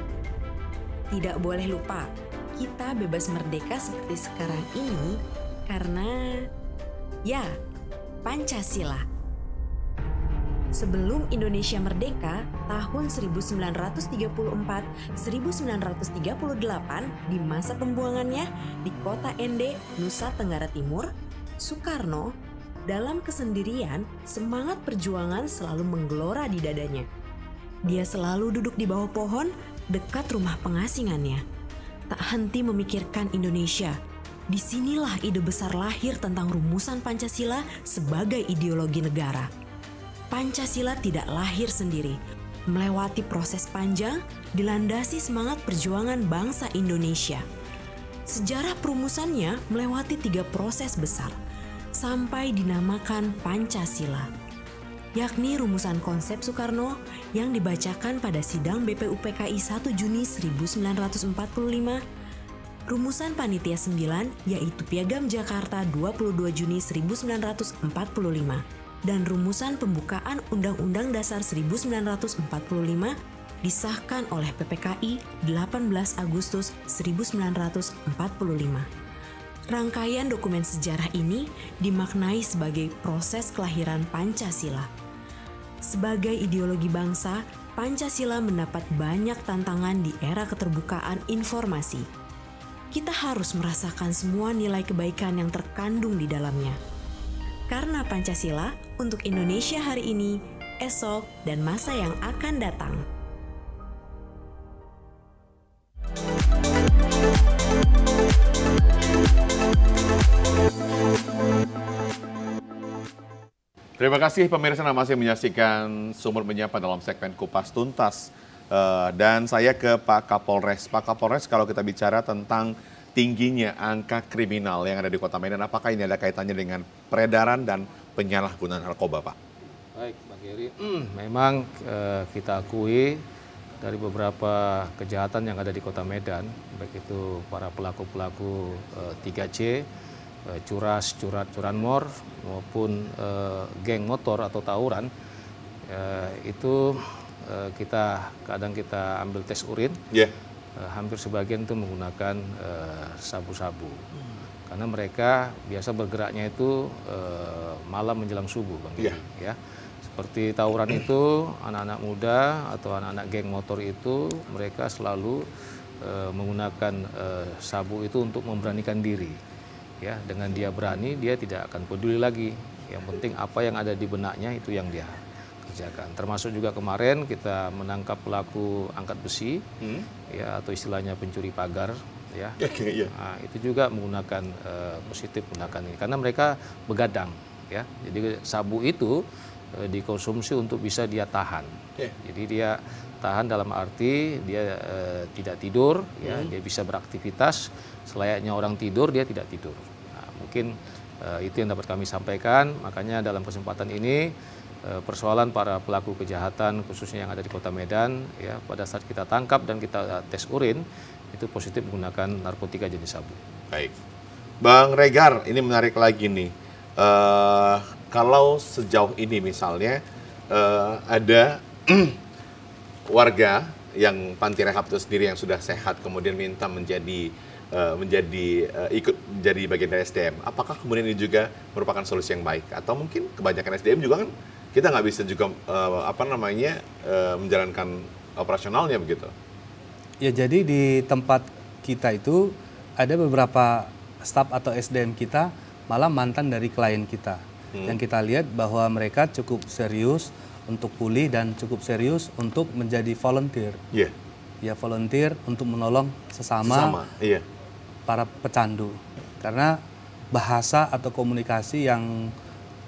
Tidak boleh lupa, kita bebas merdeka seperti sekarang ini karena ya, Pancasila. Sebelum Indonesia merdeka tahun 1934, 1938 di masa pembuangannya di kota Ende, Nusa Tenggara Timur, Soekarno dalam kesendirian, semangat perjuangan selalu menggelora di dadanya. Dia selalu duduk di bawah pohon dekat rumah pengasingannya. Tak henti memikirkan Indonesia. Disinilah ide besar lahir tentang rumusan Pancasila sebagai ideologi negara. Pancasila tidak lahir sendiri, melewati proses panjang dilandasi semangat perjuangan bangsa Indonesia. Sejarah perumusannya melewati tiga proses besar – sampai dinamakan Pancasila, yakni rumusan konsep Soekarno yang dibacakan pada sidang BPUPKI 1 Juni 1945, rumusan Panitia 9 yaitu Piagam Jakarta 22 Juni 1945, dan rumusan pembukaan Undang-Undang Dasar 1945 disahkan oleh PPKI 18 Agustus 1945. Rangkaian dokumen sejarah ini dimaknai sebagai proses kelahiran Pancasila. Sebagai ideologi bangsa, Pancasila mendapat banyak tantangan di era keterbukaan informasi. Kita harus merasakan semua nilai kebaikan yang terkandung di dalamnya. Karena Pancasila, untuk Indonesia hari ini, esok, dan masa yang akan datang. Terima kasih pemirsa yang masih menyaksikan sumber menyapa dalam segmen Kupas Tuntas. Eh, dan saya ke Pak Kapolres. Pak Kapolres kalau kita bicara tentang tingginya angka kriminal yang ada di kota Medan, apakah ini ada kaitannya dengan peredaran dan penyalahgunaan narkoba Pak? Baik Pak Giri, hmm, memang eh, kita akui dari beberapa kejahatan yang ada di Kota Medan, baik itu para pelaku-pelaku e, eh, 3C, e, eh, curas, curat, curanmor, maupun e, geng motor atau tawuran, e, itu e, kita kadang kita ambil tes urin, yeah. Ya. e, hampir sebagian itu menggunakan sabu-sabu. E, Karena mereka biasa bergeraknya itu e, malam menjelang subuh, Bang yeah. ya, ya. Seperti tawuran itu, anak-anak muda atau anak-anak geng motor itu, mereka selalu e, menggunakan e, sabu itu untuk memberanikan diri. Ya, dengan dia berani, dia tidak akan peduli lagi. Yang penting apa yang ada di benaknya itu yang dia kerjakan. Termasuk juga kemarin kita menangkap pelaku angkat besi, hmm. ya atau istilahnya pencuri pagar, ya. Okay, iya. yeah. nah, itu juga menggunakan e, positif menggunakan ini karena mereka begadang, ya. Jadi sabu itu E, dikonsumsi untuk bisa dia tahan. Yeah. Jadi dia tahan dalam arti dia e, tidak tidur, mm. ya hmm. dia bisa beraktivitas selayaknya orang tidur dia tidak tidur. Nah, mungkin e, itu yang dapat kami sampaikan. Makanya dalam kesempatan ini e, persoalan para pelaku kejahatan khususnya yang ada di Kota Medan ya pada saat kita tangkap dan kita tes urin itu positif menggunakan narkotika jenis sabu. Baik. Bang Regar, ini menarik lagi nih. Uh, kalau sejauh ini misalnya uh, ada warga yang panti rehab itu sendiri yang sudah sehat kemudian minta menjadi uh, menjadi uh, ikut jadi bagian dari SDM, apakah kemudian ini juga merupakan solusi yang baik atau mungkin kebanyakan SDM juga kan kita nggak bisa juga uh, apa namanya uh, menjalankan operasionalnya begitu? Ya jadi di tempat kita itu ada beberapa staf atau SDM kita malah mantan dari klien kita hmm. yang kita lihat bahwa mereka cukup serius untuk pulih dan cukup serius untuk menjadi volunteer. Yeah. Ya volunteer untuk menolong sesama, sesama. Yeah. para pecandu. Karena bahasa atau komunikasi yang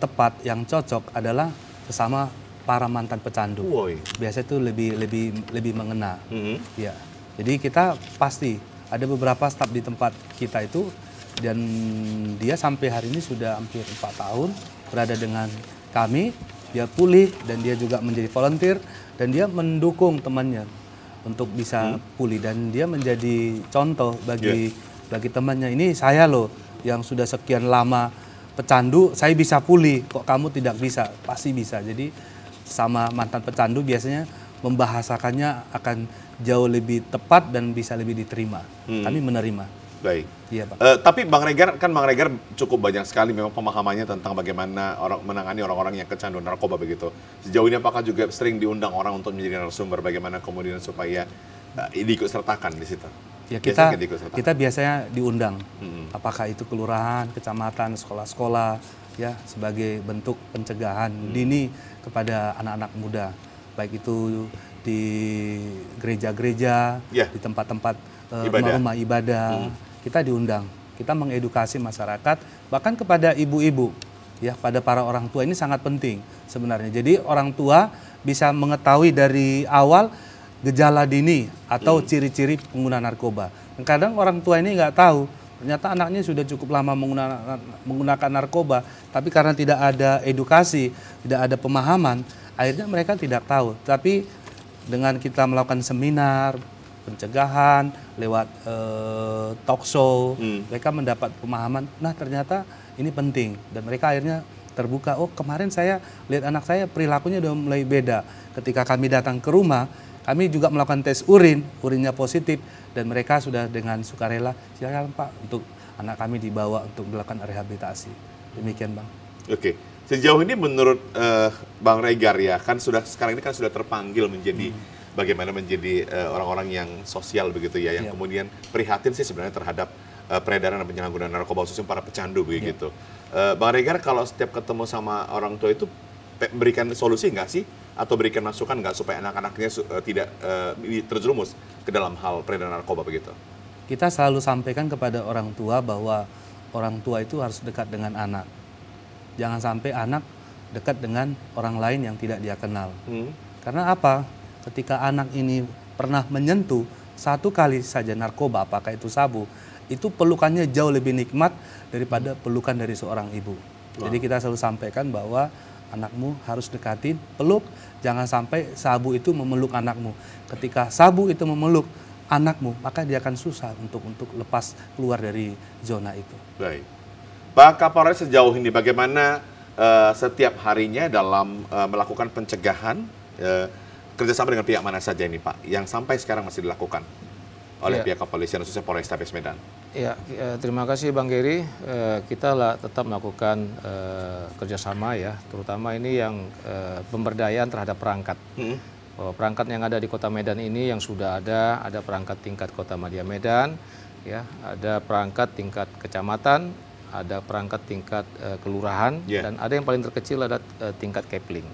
tepat, yang cocok adalah sesama para mantan pecandu. Woy. Biasanya itu lebih lebih lebih mengena. Mm -hmm. Ya. Jadi kita pasti ada beberapa staf di tempat kita itu dan dia sampai hari ini sudah hampir empat tahun berada dengan kami, dia pulih dan dia juga menjadi volunteer dan dia mendukung temannya untuk bisa hmm. pulih dan dia menjadi contoh bagi yeah. bagi temannya ini saya loh yang sudah sekian lama pecandu saya bisa pulih kok kamu tidak bisa pasti bisa jadi sama mantan pecandu biasanya membahasakannya akan jauh lebih tepat dan bisa lebih diterima hmm. kami menerima Baik. Iya, Pak. Uh, tapi Bang Regar kan Bang Regar cukup banyak sekali memang pemahamannya tentang bagaimana orang menangani orang-orang yang kecanduan narkoba begitu. Sejauh ini apakah juga sering diundang orang untuk menjadi narasumber bagaimana kemudian supaya uh, eh, diikut sertakan di situ? Ya kita biasanya kita biasanya diundang. -hmm. Apakah itu kelurahan, kecamatan, sekolah-sekolah ya sebagai bentuk pencegahan mm. dini kepada anak-anak muda. Baik itu di gereja-gereja, yeah. di tempat-tempat uh, ibadah. rumah ibadah. Mm kita diundang. Kita mengedukasi masyarakat, bahkan kepada ibu-ibu, ya pada para orang tua ini sangat penting sebenarnya. Jadi orang tua bisa mengetahui dari awal gejala dini atau hmm. ciri-ciri pengguna narkoba. kadang orang tua ini nggak tahu, ternyata anaknya sudah cukup lama menggunakan narkoba, tapi karena tidak ada edukasi, tidak ada pemahaman, akhirnya mereka tidak tahu. Tapi dengan kita melakukan seminar, pencegahan, lewat eh, talk show hmm. mereka mendapat pemahaman. Nah ternyata ini penting dan mereka akhirnya terbuka. Oh kemarin saya lihat anak saya perilakunya udah mulai beda. Ketika kami datang ke rumah, kami juga melakukan tes urin, urinnya positif dan mereka sudah dengan sukarela silakan Pak untuk anak kami dibawa untuk melakukan rehabilitasi. Demikian Bang. Oke. Okay sejauh ini menurut uh, Bang Regar ya kan sudah sekarang ini kan sudah terpanggil menjadi hmm bagaimana menjadi eh, orang-orang uh, yang sosial begitu ya, yang yeah. kemudian prihatin sih sebenarnya terhadap uh, peredaran dan penyalahgunaan narkoba khususnya para pecandu begitu. Yeah. Iya. Uh, Bang Regar kalau setiap ketemu sama orang tua itu berikan solusi nggak sih atau berikan masukan nggak supaya anak-anaknya uh, tidak uh, terjerumus ke dalam hal peredaran narkoba begitu? Kita selalu sampaikan kepada orang tua bahwa orang tua itu harus dekat dengan anak. Jangan sampai anak dekat dengan orang lain yang tidak dia kenal. Hmm. Karena apa? ketika anak ini pernah menyentuh satu kali saja narkoba, apakah itu sabu, itu pelukannya jauh lebih nikmat daripada pelukan dari seorang ibu. Wow. Jadi kita selalu sampaikan bahwa anakmu harus dekatin, peluk, jangan sampai sabu itu memeluk anakmu. Ketika sabu itu memeluk anakmu, maka dia akan susah untuk untuk lepas keluar dari zona itu. Baik. Pak Kapolres sejauh ini bagaimana uh, setiap harinya dalam uh, melakukan pencegahan uh, kerjasama dengan pihak mana saja ini Pak yang sampai sekarang masih dilakukan oleh ya. pihak kepolisian khususnya Polrestabes Medan. Ya, ya, terima kasih Bang Geri. Eh, kita lah, tetap melakukan eh, kerjasama ya, terutama ini yang pemberdayaan terhadap perangkat. Hmm. Oh, perangkat yang ada di Kota Medan ini yang sudah ada, ada perangkat tingkat Kota Madia Medan, ya, ada perangkat tingkat kecamatan, ada perangkat tingkat kelurahan, yeah. dan ada yang paling terkecil ada tingkat Kepling.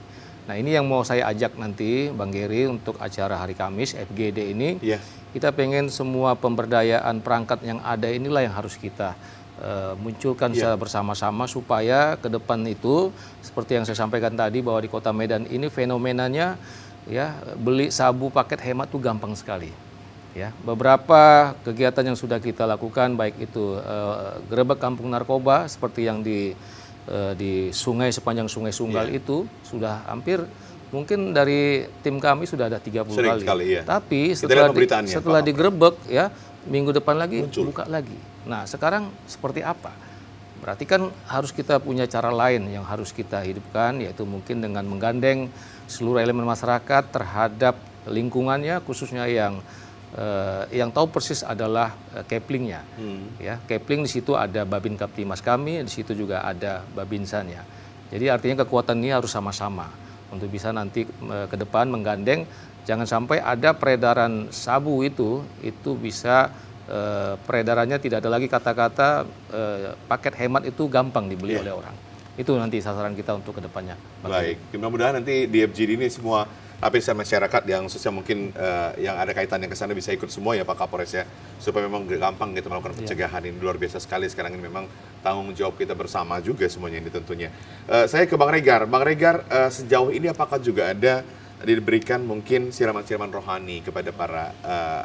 Nah ini yang mau saya ajak nanti Bang Geri untuk acara hari Kamis FGD ini. Yes. Iya. Kita pengen semua pemberdayaan perangkat yang ada inilah yang harus kita uh, munculkan yes. Iya. secara bersama-sama supaya ke depan itu seperti yang saya sampaikan tadi bahwa di kota Medan ini fenomenanya ya beli sabu paket hemat itu gampang sekali. Ya, beberapa kegiatan yang sudah kita lakukan baik itu uh, gerebek kampung narkoba seperti yang di Eh, di sungai sepanjang Sungai Sunggal yeah. itu sudah hampir mungkin dari tim kami sudah ada 30 Sering kali. Sekali, ya. Tapi setelah di, ya, setelah Pak digerebek ya minggu depan lagi Muncul. buka lagi. Nah, sekarang seperti apa? Berarti kan harus kita punya cara lain yang harus kita hidupkan yaitu mungkin dengan menggandeng seluruh elemen masyarakat terhadap lingkungannya khususnya yang Uh, yang tahu persis adalah uh, Keplingnya, hmm. ya Kepling di situ ada Babin Kaptimas kami, di situ juga ada Babinsanya. Jadi artinya kekuatan ini harus sama-sama untuk bisa nanti uh, ke depan menggandeng. Jangan sampai ada peredaran sabu itu itu bisa uh, peredarannya tidak ada lagi kata-kata uh, paket hemat itu gampang dibeli yeah. oleh orang. Itu nanti sasaran kita untuk kedepannya. Baik, mudahan nanti di FGD ini semua tapi saya masyarakat yang khususnya mungkin uh, yang ada kaitannya ke sana bisa ikut semua ya Pak Kapolres ya supaya memang gampang gitu melakukan iya. pencegahan ini luar biasa sekali sekarang ini memang tanggung jawab kita bersama juga semuanya ini tentunya uh, saya ke Bang Regar Bang Regar uh, sejauh ini apakah juga ada diberikan mungkin siraman-siraman rohani kepada para uh,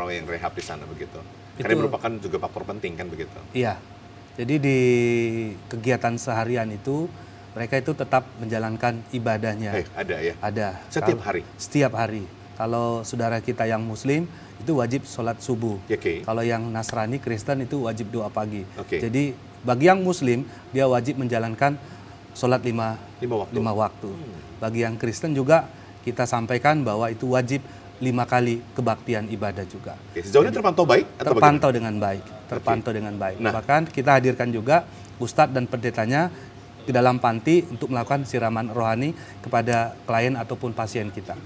orang yang rehab di sana begitu Itu, karena merupakan juga faktor penting kan begitu iya jadi di kegiatan seharian itu mereka itu tetap menjalankan ibadahnya. Hey, eh, ada ya? Ada. Setiap Kalo, hari? Setiap hari. Kalau saudara kita yang muslim, itu wajib sholat subuh. Okay. Kalau yang Nasrani, Kristen itu wajib doa pagi. Okay. Jadi bagi yang muslim, dia wajib menjalankan sholat lima, lima waktu. Lima waktu. Hmm. Bagi yang Kristen juga, kita sampaikan bahwa itu wajib lima kali kebaktian ibadah juga. Okay. sejauh ini terpantau baik? Atau terpantau bagaimana? dengan baik, terpantau okay. dengan baik. Nah. Bahkan kita hadirkan juga Ustadz dan pendetanya di dalam panti untuk melakukan siraman rohani kepada klien ataupun pasien kita.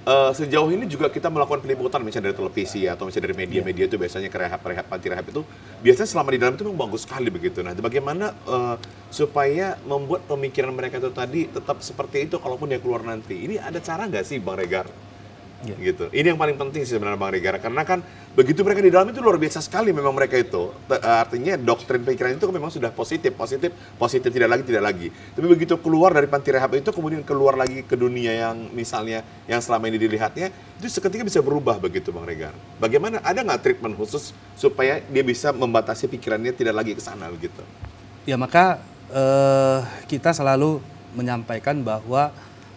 Uh, sejauh ini juga kita melakukan peliputan misalnya dari televisi ya, atau misalnya dari media-media iya. itu biasanya ke rehab, rehab, panti rehab itu biasanya selama di dalam itu memang bagus sekali begitu. Nah, bagaimana uh, supaya membuat pemikiran mereka itu tadi tetap seperti itu kalaupun dia keluar nanti? Ini ada cara nggak sih Bang Regar? yeah. gitu. Ini yang paling penting sih sebenarnya Bang Regara karena kan begitu mereka di dalam itu luar biasa sekali memang mereka itu eh, artinya doktrin pikiran itu memang sudah positif, positif, positif tidak lagi tidak lagi. Tapi begitu keluar dari panti rehab itu kemudian keluar lagi ke dunia yang misalnya yang selama ini dilihatnya itu seketika bisa berubah begitu Bang Regara. Bagaimana ada nggak treatment khusus supaya dia bisa membatasi pikirannya tidak lagi ke sana gitu? Ya maka uh, kita selalu menyampaikan bahwa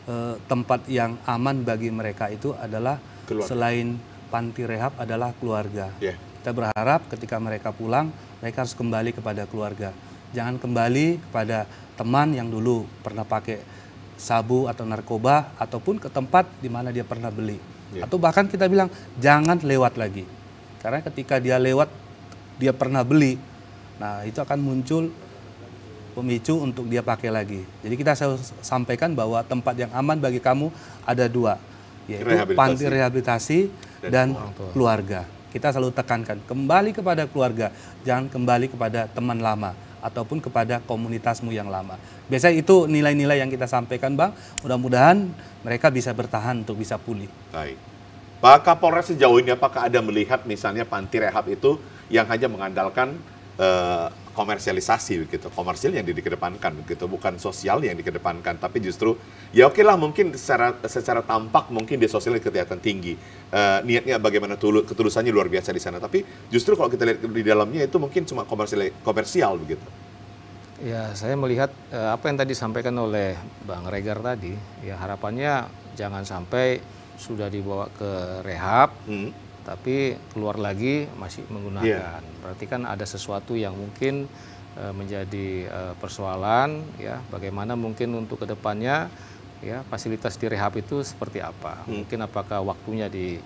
eh, tempat yang aman bagi mereka itu adalah keluarga. selain panti rehab adalah keluarga. Yeah. Kita berharap ketika mereka pulang mereka harus kembali kepada keluarga. Jangan kembali kepada teman yang dulu pernah pakai sabu atau narkoba ataupun ke tempat di mana dia pernah beli. Yeah. Atau bahkan kita bilang jangan lewat lagi. Karena ketika dia lewat dia pernah beli, nah itu akan muncul pemicu untuk dia pakai lagi. Jadi kita sampaikan bahwa tempat yang aman bagi kamu ada dua, yaitu rehabilitasi. panti rehabilitasi dan, dan keluarga. Kita selalu tekankan kembali kepada keluarga, jangan kembali kepada teman lama ataupun kepada komunitasmu yang lama. Biasanya itu nilai-nilai yang kita sampaikan, Bang. Mudah-mudahan mereka bisa bertahan untuk bisa pulih. Baik. Pak Kapolres sejauh ini apakah ada melihat misalnya panti rehab itu yang hanya mengandalkan eh, komersialisasi begitu komersil yang dikedepankan begitu bukan sosial yang dikedepankan tapi justru ya oke okay lah mungkin secara secara tampak mungkin di sosial kelihatan tinggi uh, niatnya bagaimana tulu, ketulusannya luar biasa di sana tapi justru kalau kita lihat di dalamnya itu mungkin cuma komersial komersial begitu ya saya melihat eh, apa yang tadi disampaikan oleh bang Regar tadi ya harapannya jangan sampai sudah dibawa ke rehab hmm tapi keluar lagi masih menggunakan. Yeah. Berarti kan ada sesuatu yang mungkin e, menjadi e, persoalan ya, bagaimana mungkin untuk kedepannya ya fasilitas di rehab itu seperti apa? Hmm. Mungkin apakah waktunya di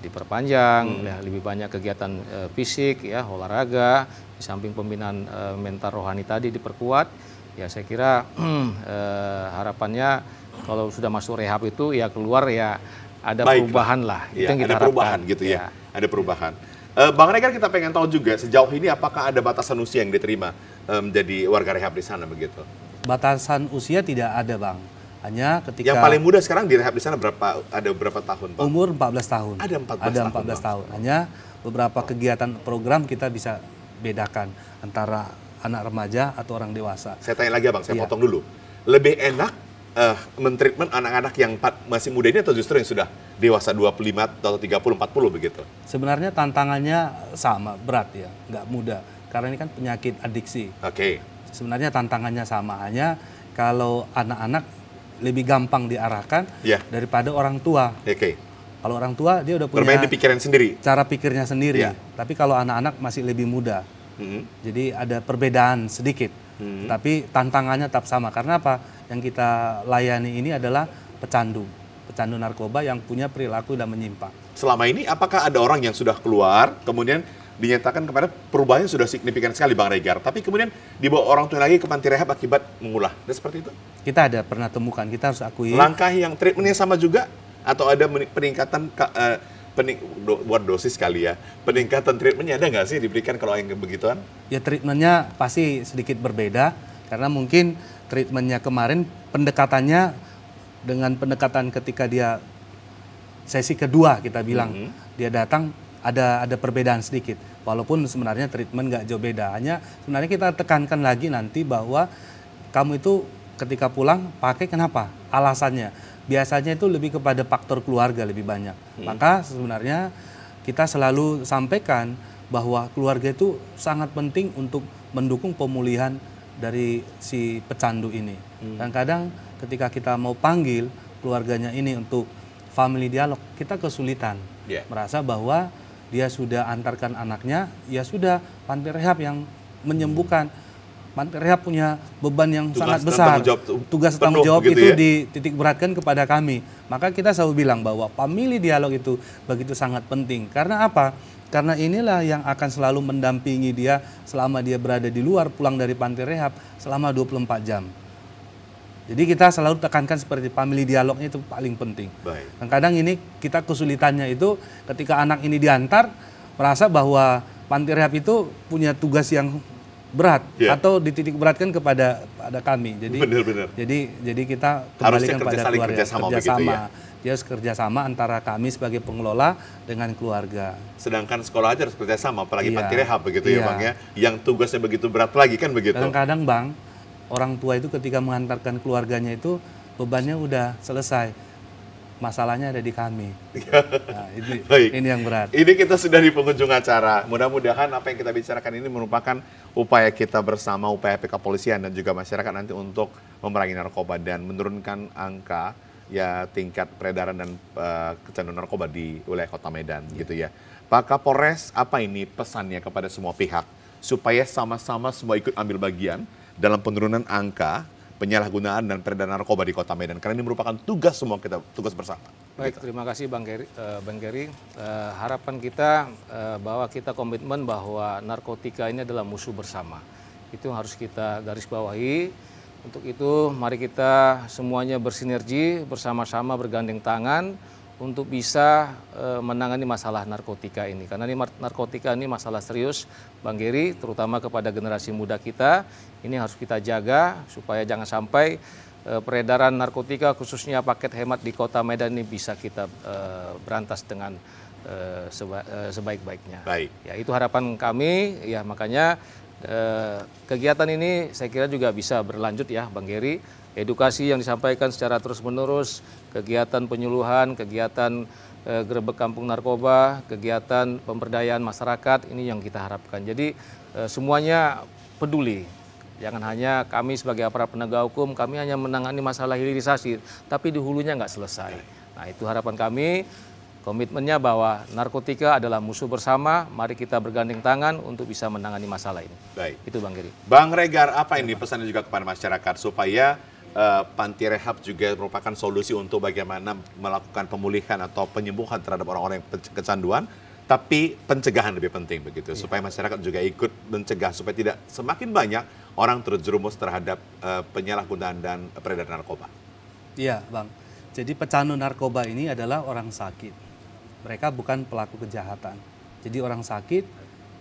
diperpanjang, hmm. ya, lebih banyak kegiatan e, fisik ya, olahraga, di samping pembinaan e, mental rohani tadi diperkuat. Ya saya kira e, harapannya kalau sudah masuk rehab itu ya keluar ya ada Baik. perubahan lah. Ya, itu iya, yang kita ada harapkan. perubahan gitu ya. ya. Ada perubahan. Uh, Bang kan kita pengen tahu juga sejauh ini apakah ada batasan usia yang diterima eh, menjadi um, warga rehab di sana begitu? Batasan usia tidak ada bang. Hanya ketika yang paling muda sekarang di rehab di sana berapa ada berapa tahun? Bang? Umur 14 tahun. Ada 14 ada 14 tahun. tahun. Hanya beberapa kegiatan program kita bisa bedakan antara anak remaja atau orang dewasa. Saya tanya lagi ya, bang, saya ya. potong dulu. Lebih enak uh, mentreatment anak-anak yang masih muda ini atau justru yang sudah dewasa 25 atau 30 40 begitu? Sebenarnya tantangannya sama, berat ya, nggak mudah. Karena ini kan penyakit adiksi. Oke. Okay. Sebenarnya tantangannya sama, hanya kalau anak-anak lebih gampang diarahkan yeah. daripada orang tua. Oke. Okay. Kalau orang tua dia udah punya bermain di pikiran sendiri. Cara pikirnya sendiri. Yeah. Tapi kalau anak-anak masih lebih muda. Mm -hmm. Jadi ada perbedaan sedikit Hmm. Tapi tantangannya tetap sama. Karena apa? Yang kita layani ini adalah pecandu. Pecandu narkoba yang punya perilaku dan menyimpang. Selama ini apakah ada orang yang sudah keluar, kemudian dinyatakan kepada perubahannya sudah signifikan sekali Bang Regar. Tapi kemudian dibawa orang tua lagi ke panti rehab akibat mengulah. Dan seperti itu? Kita ada pernah temukan, kita harus akui. Langkah yang treatmentnya sama juga? Atau ada peningkatan uh, penik do, buat dosis kali ya peningkatan treatmentnya ada nggak sih diberikan kalau yang begituan? Ya treatmentnya pasti sedikit berbeda karena mungkin treatmentnya kemarin pendekatannya dengan pendekatan ketika dia sesi kedua kita bilang mm -hmm. dia datang ada ada perbedaan sedikit walaupun sebenarnya treatment nggak jauh beda hanya sebenarnya kita tekankan lagi nanti bahwa kamu itu ketika pulang pakai kenapa alasannya biasanya itu lebih kepada faktor keluarga lebih banyak. Hmm. Maka sebenarnya kita selalu sampaikan bahwa keluarga itu sangat penting untuk mendukung pemulihan dari si pecandu ini. Hmm. Dan kadang ketika kita mau panggil keluarganya ini untuk family dialog, kita kesulitan. Yeah. Merasa bahwa dia sudah antarkan anaknya, ya sudah panti rehab yang menyembuhkan. Hmm. Rehab punya beban yang tugas sangat besar. Jawab, tugas tanggung jawab itu ya? dititik beratkan kepada kami. Maka kita selalu bilang bahwa pemilih dialog itu begitu sangat penting. Karena apa? Karena inilah yang akan selalu mendampingi dia selama dia berada di luar pulang dari panti rehab selama 24 jam. Jadi kita selalu tekankan seperti family dialognya itu paling penting. Baik. Dan kadang ini kita kesulitannya itu ketika anak ini diantar merasa bahwa panti rehab itu punya tugas yang berat yeah. atau dititik beratkan kepada pada kami. Jadi bener, bener. jadi jadi kita kembalikan pada keluarga kerjasama, kerjasama. ya. Dia harus kerjasama antara kami sebagai pengelola dengan keluarga. Sedangkan sekolah aja harus kerjasama, apalagi yeah. panti rehab begitu yeah. ya iya. bang ya, yang tugasnya begitu berat lagi kan begitu. Kadang-kadang bang, orang tua itu ketika mengantarkan keluarganya itu bebannya udah selesai masalahnya ada di kami. Nah, ini, Baik. ini yang berat. Ini kita sudah di penghujung acara. Mudah-mudahan apa yang kita bicarakan ini merupakan upaya kita bersama, upaya PK Polisian dan juga masyarakat nanti untuk memerangi narkoba dan menurunkan angka ya tingkat peredaran dan uh, kecanduan narkoba di wilayah Kota Medan ya. gitu ya. Pak Kapolres, apa ini pesannya kepada semua pihak supaya sama-sama semua ikut ambil bagian dalam penurunan angka penyalahgunaan dan peredaran narkoba di Kota Medan karena ini merupakan tugas semua kita tugas bersama. Baik, gitu. terima kasih Bang Geri. Uh, Bang Geri, uh, harapan kita uh, bahwa kita komitmen bahwa narkotika ini adalah musuh bersama. Itu harus kita garis bawahi. Untuk itu mari kita semuanya bersinergi bersama-sama bergandeng tangan untuk bisa e, menangani masalah narkotika ini. Karena ini narkotika ini masalah serius, Bang Giri, terutama kepada generasi muda kita. Ini harus kita jaga supaya jangan sampai e, peredaran narkotika khususnya paket hemat di Kota Medan ini bisa kita e, berantas dengan sebaik-baiknya. Baik. Ya, itu harapan kami. Ya, makanya kegiatan ini saya kira juga bisa berlanjut ya, Bang Giri Edukasi yang disampaikan secara terus-menerus, kegiatan penyuluhan, kegiatan e, gerebek kampung narkoba, kegiatan pemberdayaan masyarakat, ini yang kita harapkan. Jadi e, semuanya peduli. Jangan hanya kami sebagai aparat penegak hukum, kami hanya menangani masalah hilirisasi, tapi di hulunya nggak selesai. Nah itu harapan kami, komitmennya bahwa narkotika adalah musuh bersama, mari kita bergandeng tangan untuk bisa menangani masalah ini. Baik. Itu Bang Giri. Bang Regar, apa ini pesannya juga kepada masyarakat supaya Eh, panti rehab juga merupakan solusi untuk bagaimana melakukan pemulihan atau penyembuhan terhadap orang-orang yang kecanduan tapi pencegahan lebih penting begitu ya. supaya masyarakat juga ikut mencegah supaya tidak semakin banyak orang terjerumus terhadap uh, penyalahgunaan dan peredaran narkoba. Iya, Bang. Jadi pecandu narkoba ini adalah orang sakit. Mereka bukan pelaku kejahatan. Jadi orang sakit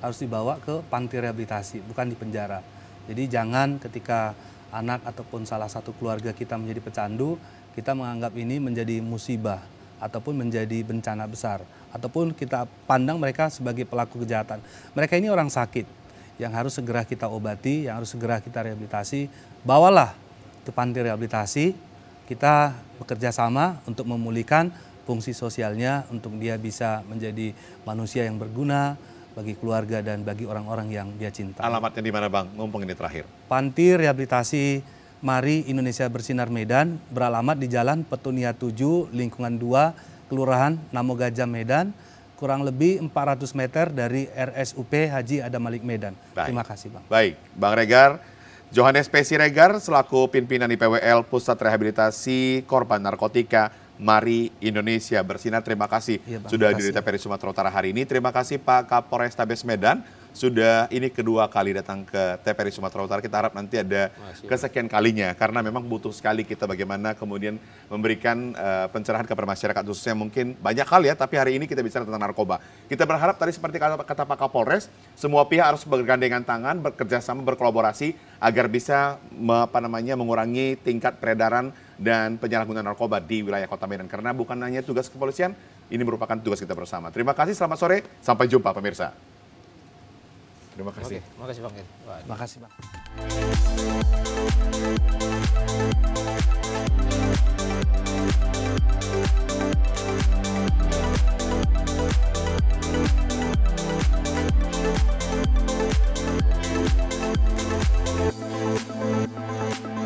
harus dibawa ke panti rehabilitasi, bukan di penjara. Jadi jangan ketika anak ataupun salah satu keluarga kita menjadi pecandu, kita menganggap ini menjadi musibah ataupun menjadi bencana besar ataupun kita pandang mereka sebagai pelaku kejahatan. Mereka ini orang sakit yang harus segera kita obati, yang harus segera kita rehabilitasi. Bawalah ke panti rehabilitasi, kita bekerja sama untuk memulihkan fungsi sosialnya untuk dia bisa menjadi manusia yang berguna, bagi keluarga dan bagi orang-orang yang dia cinta. Alamatnya di mana Bang? Mumpung ini terakhir. Panti Rehabilitasi Mari Indonesia Bersinar Medan beralamat di Jalan Petunia 7, lingkungan 2, Kelurahan Namogaja Medan, kurang lebih 400 meter dari RSUP Haji Adam Malik Medan. Baik. Terima kasih Bang. Baik, Bang Regar. Johannes P. Regar selaku pimpinan IPWL Pusat Rehabilitasi Korban Narkotika Mari Indonesia Bersinar. Terima kasih ya, bang, sudah hadir di TPRI Sumatera Utara hari ini. Terima kasih Pak Kapolres Tabes Medan sudah ini kedua kali datang ke TPRI Sumatera Utara. Kita harap nanti ada kesekian kalinya karena memang butuh sekali kita bagaimana kemudian memberikan uh, pencerahan kepada masyarakat khususnya mungkin banyak hal ya, tapi hari ini kita bicara tentang narkoba. Kita berharap tadi seperti kata, kata Pak Kapolres, semua pihak harus bergandengan tangan, bekerja sama, berkolaborasi agar bisa apa namanya mengurangi tingkat peredaran dan penyalahgunaan narkoba di wilayah Kota Medan. Karena bukan hanya tugas kepolisian, ini merupakan tugas kita bersama. Terima kasih, selamat sore, sampai jumpa pemirsa. Terima kasih. Oke, terima kasih Bang. Terima kasih Bang. Thank you.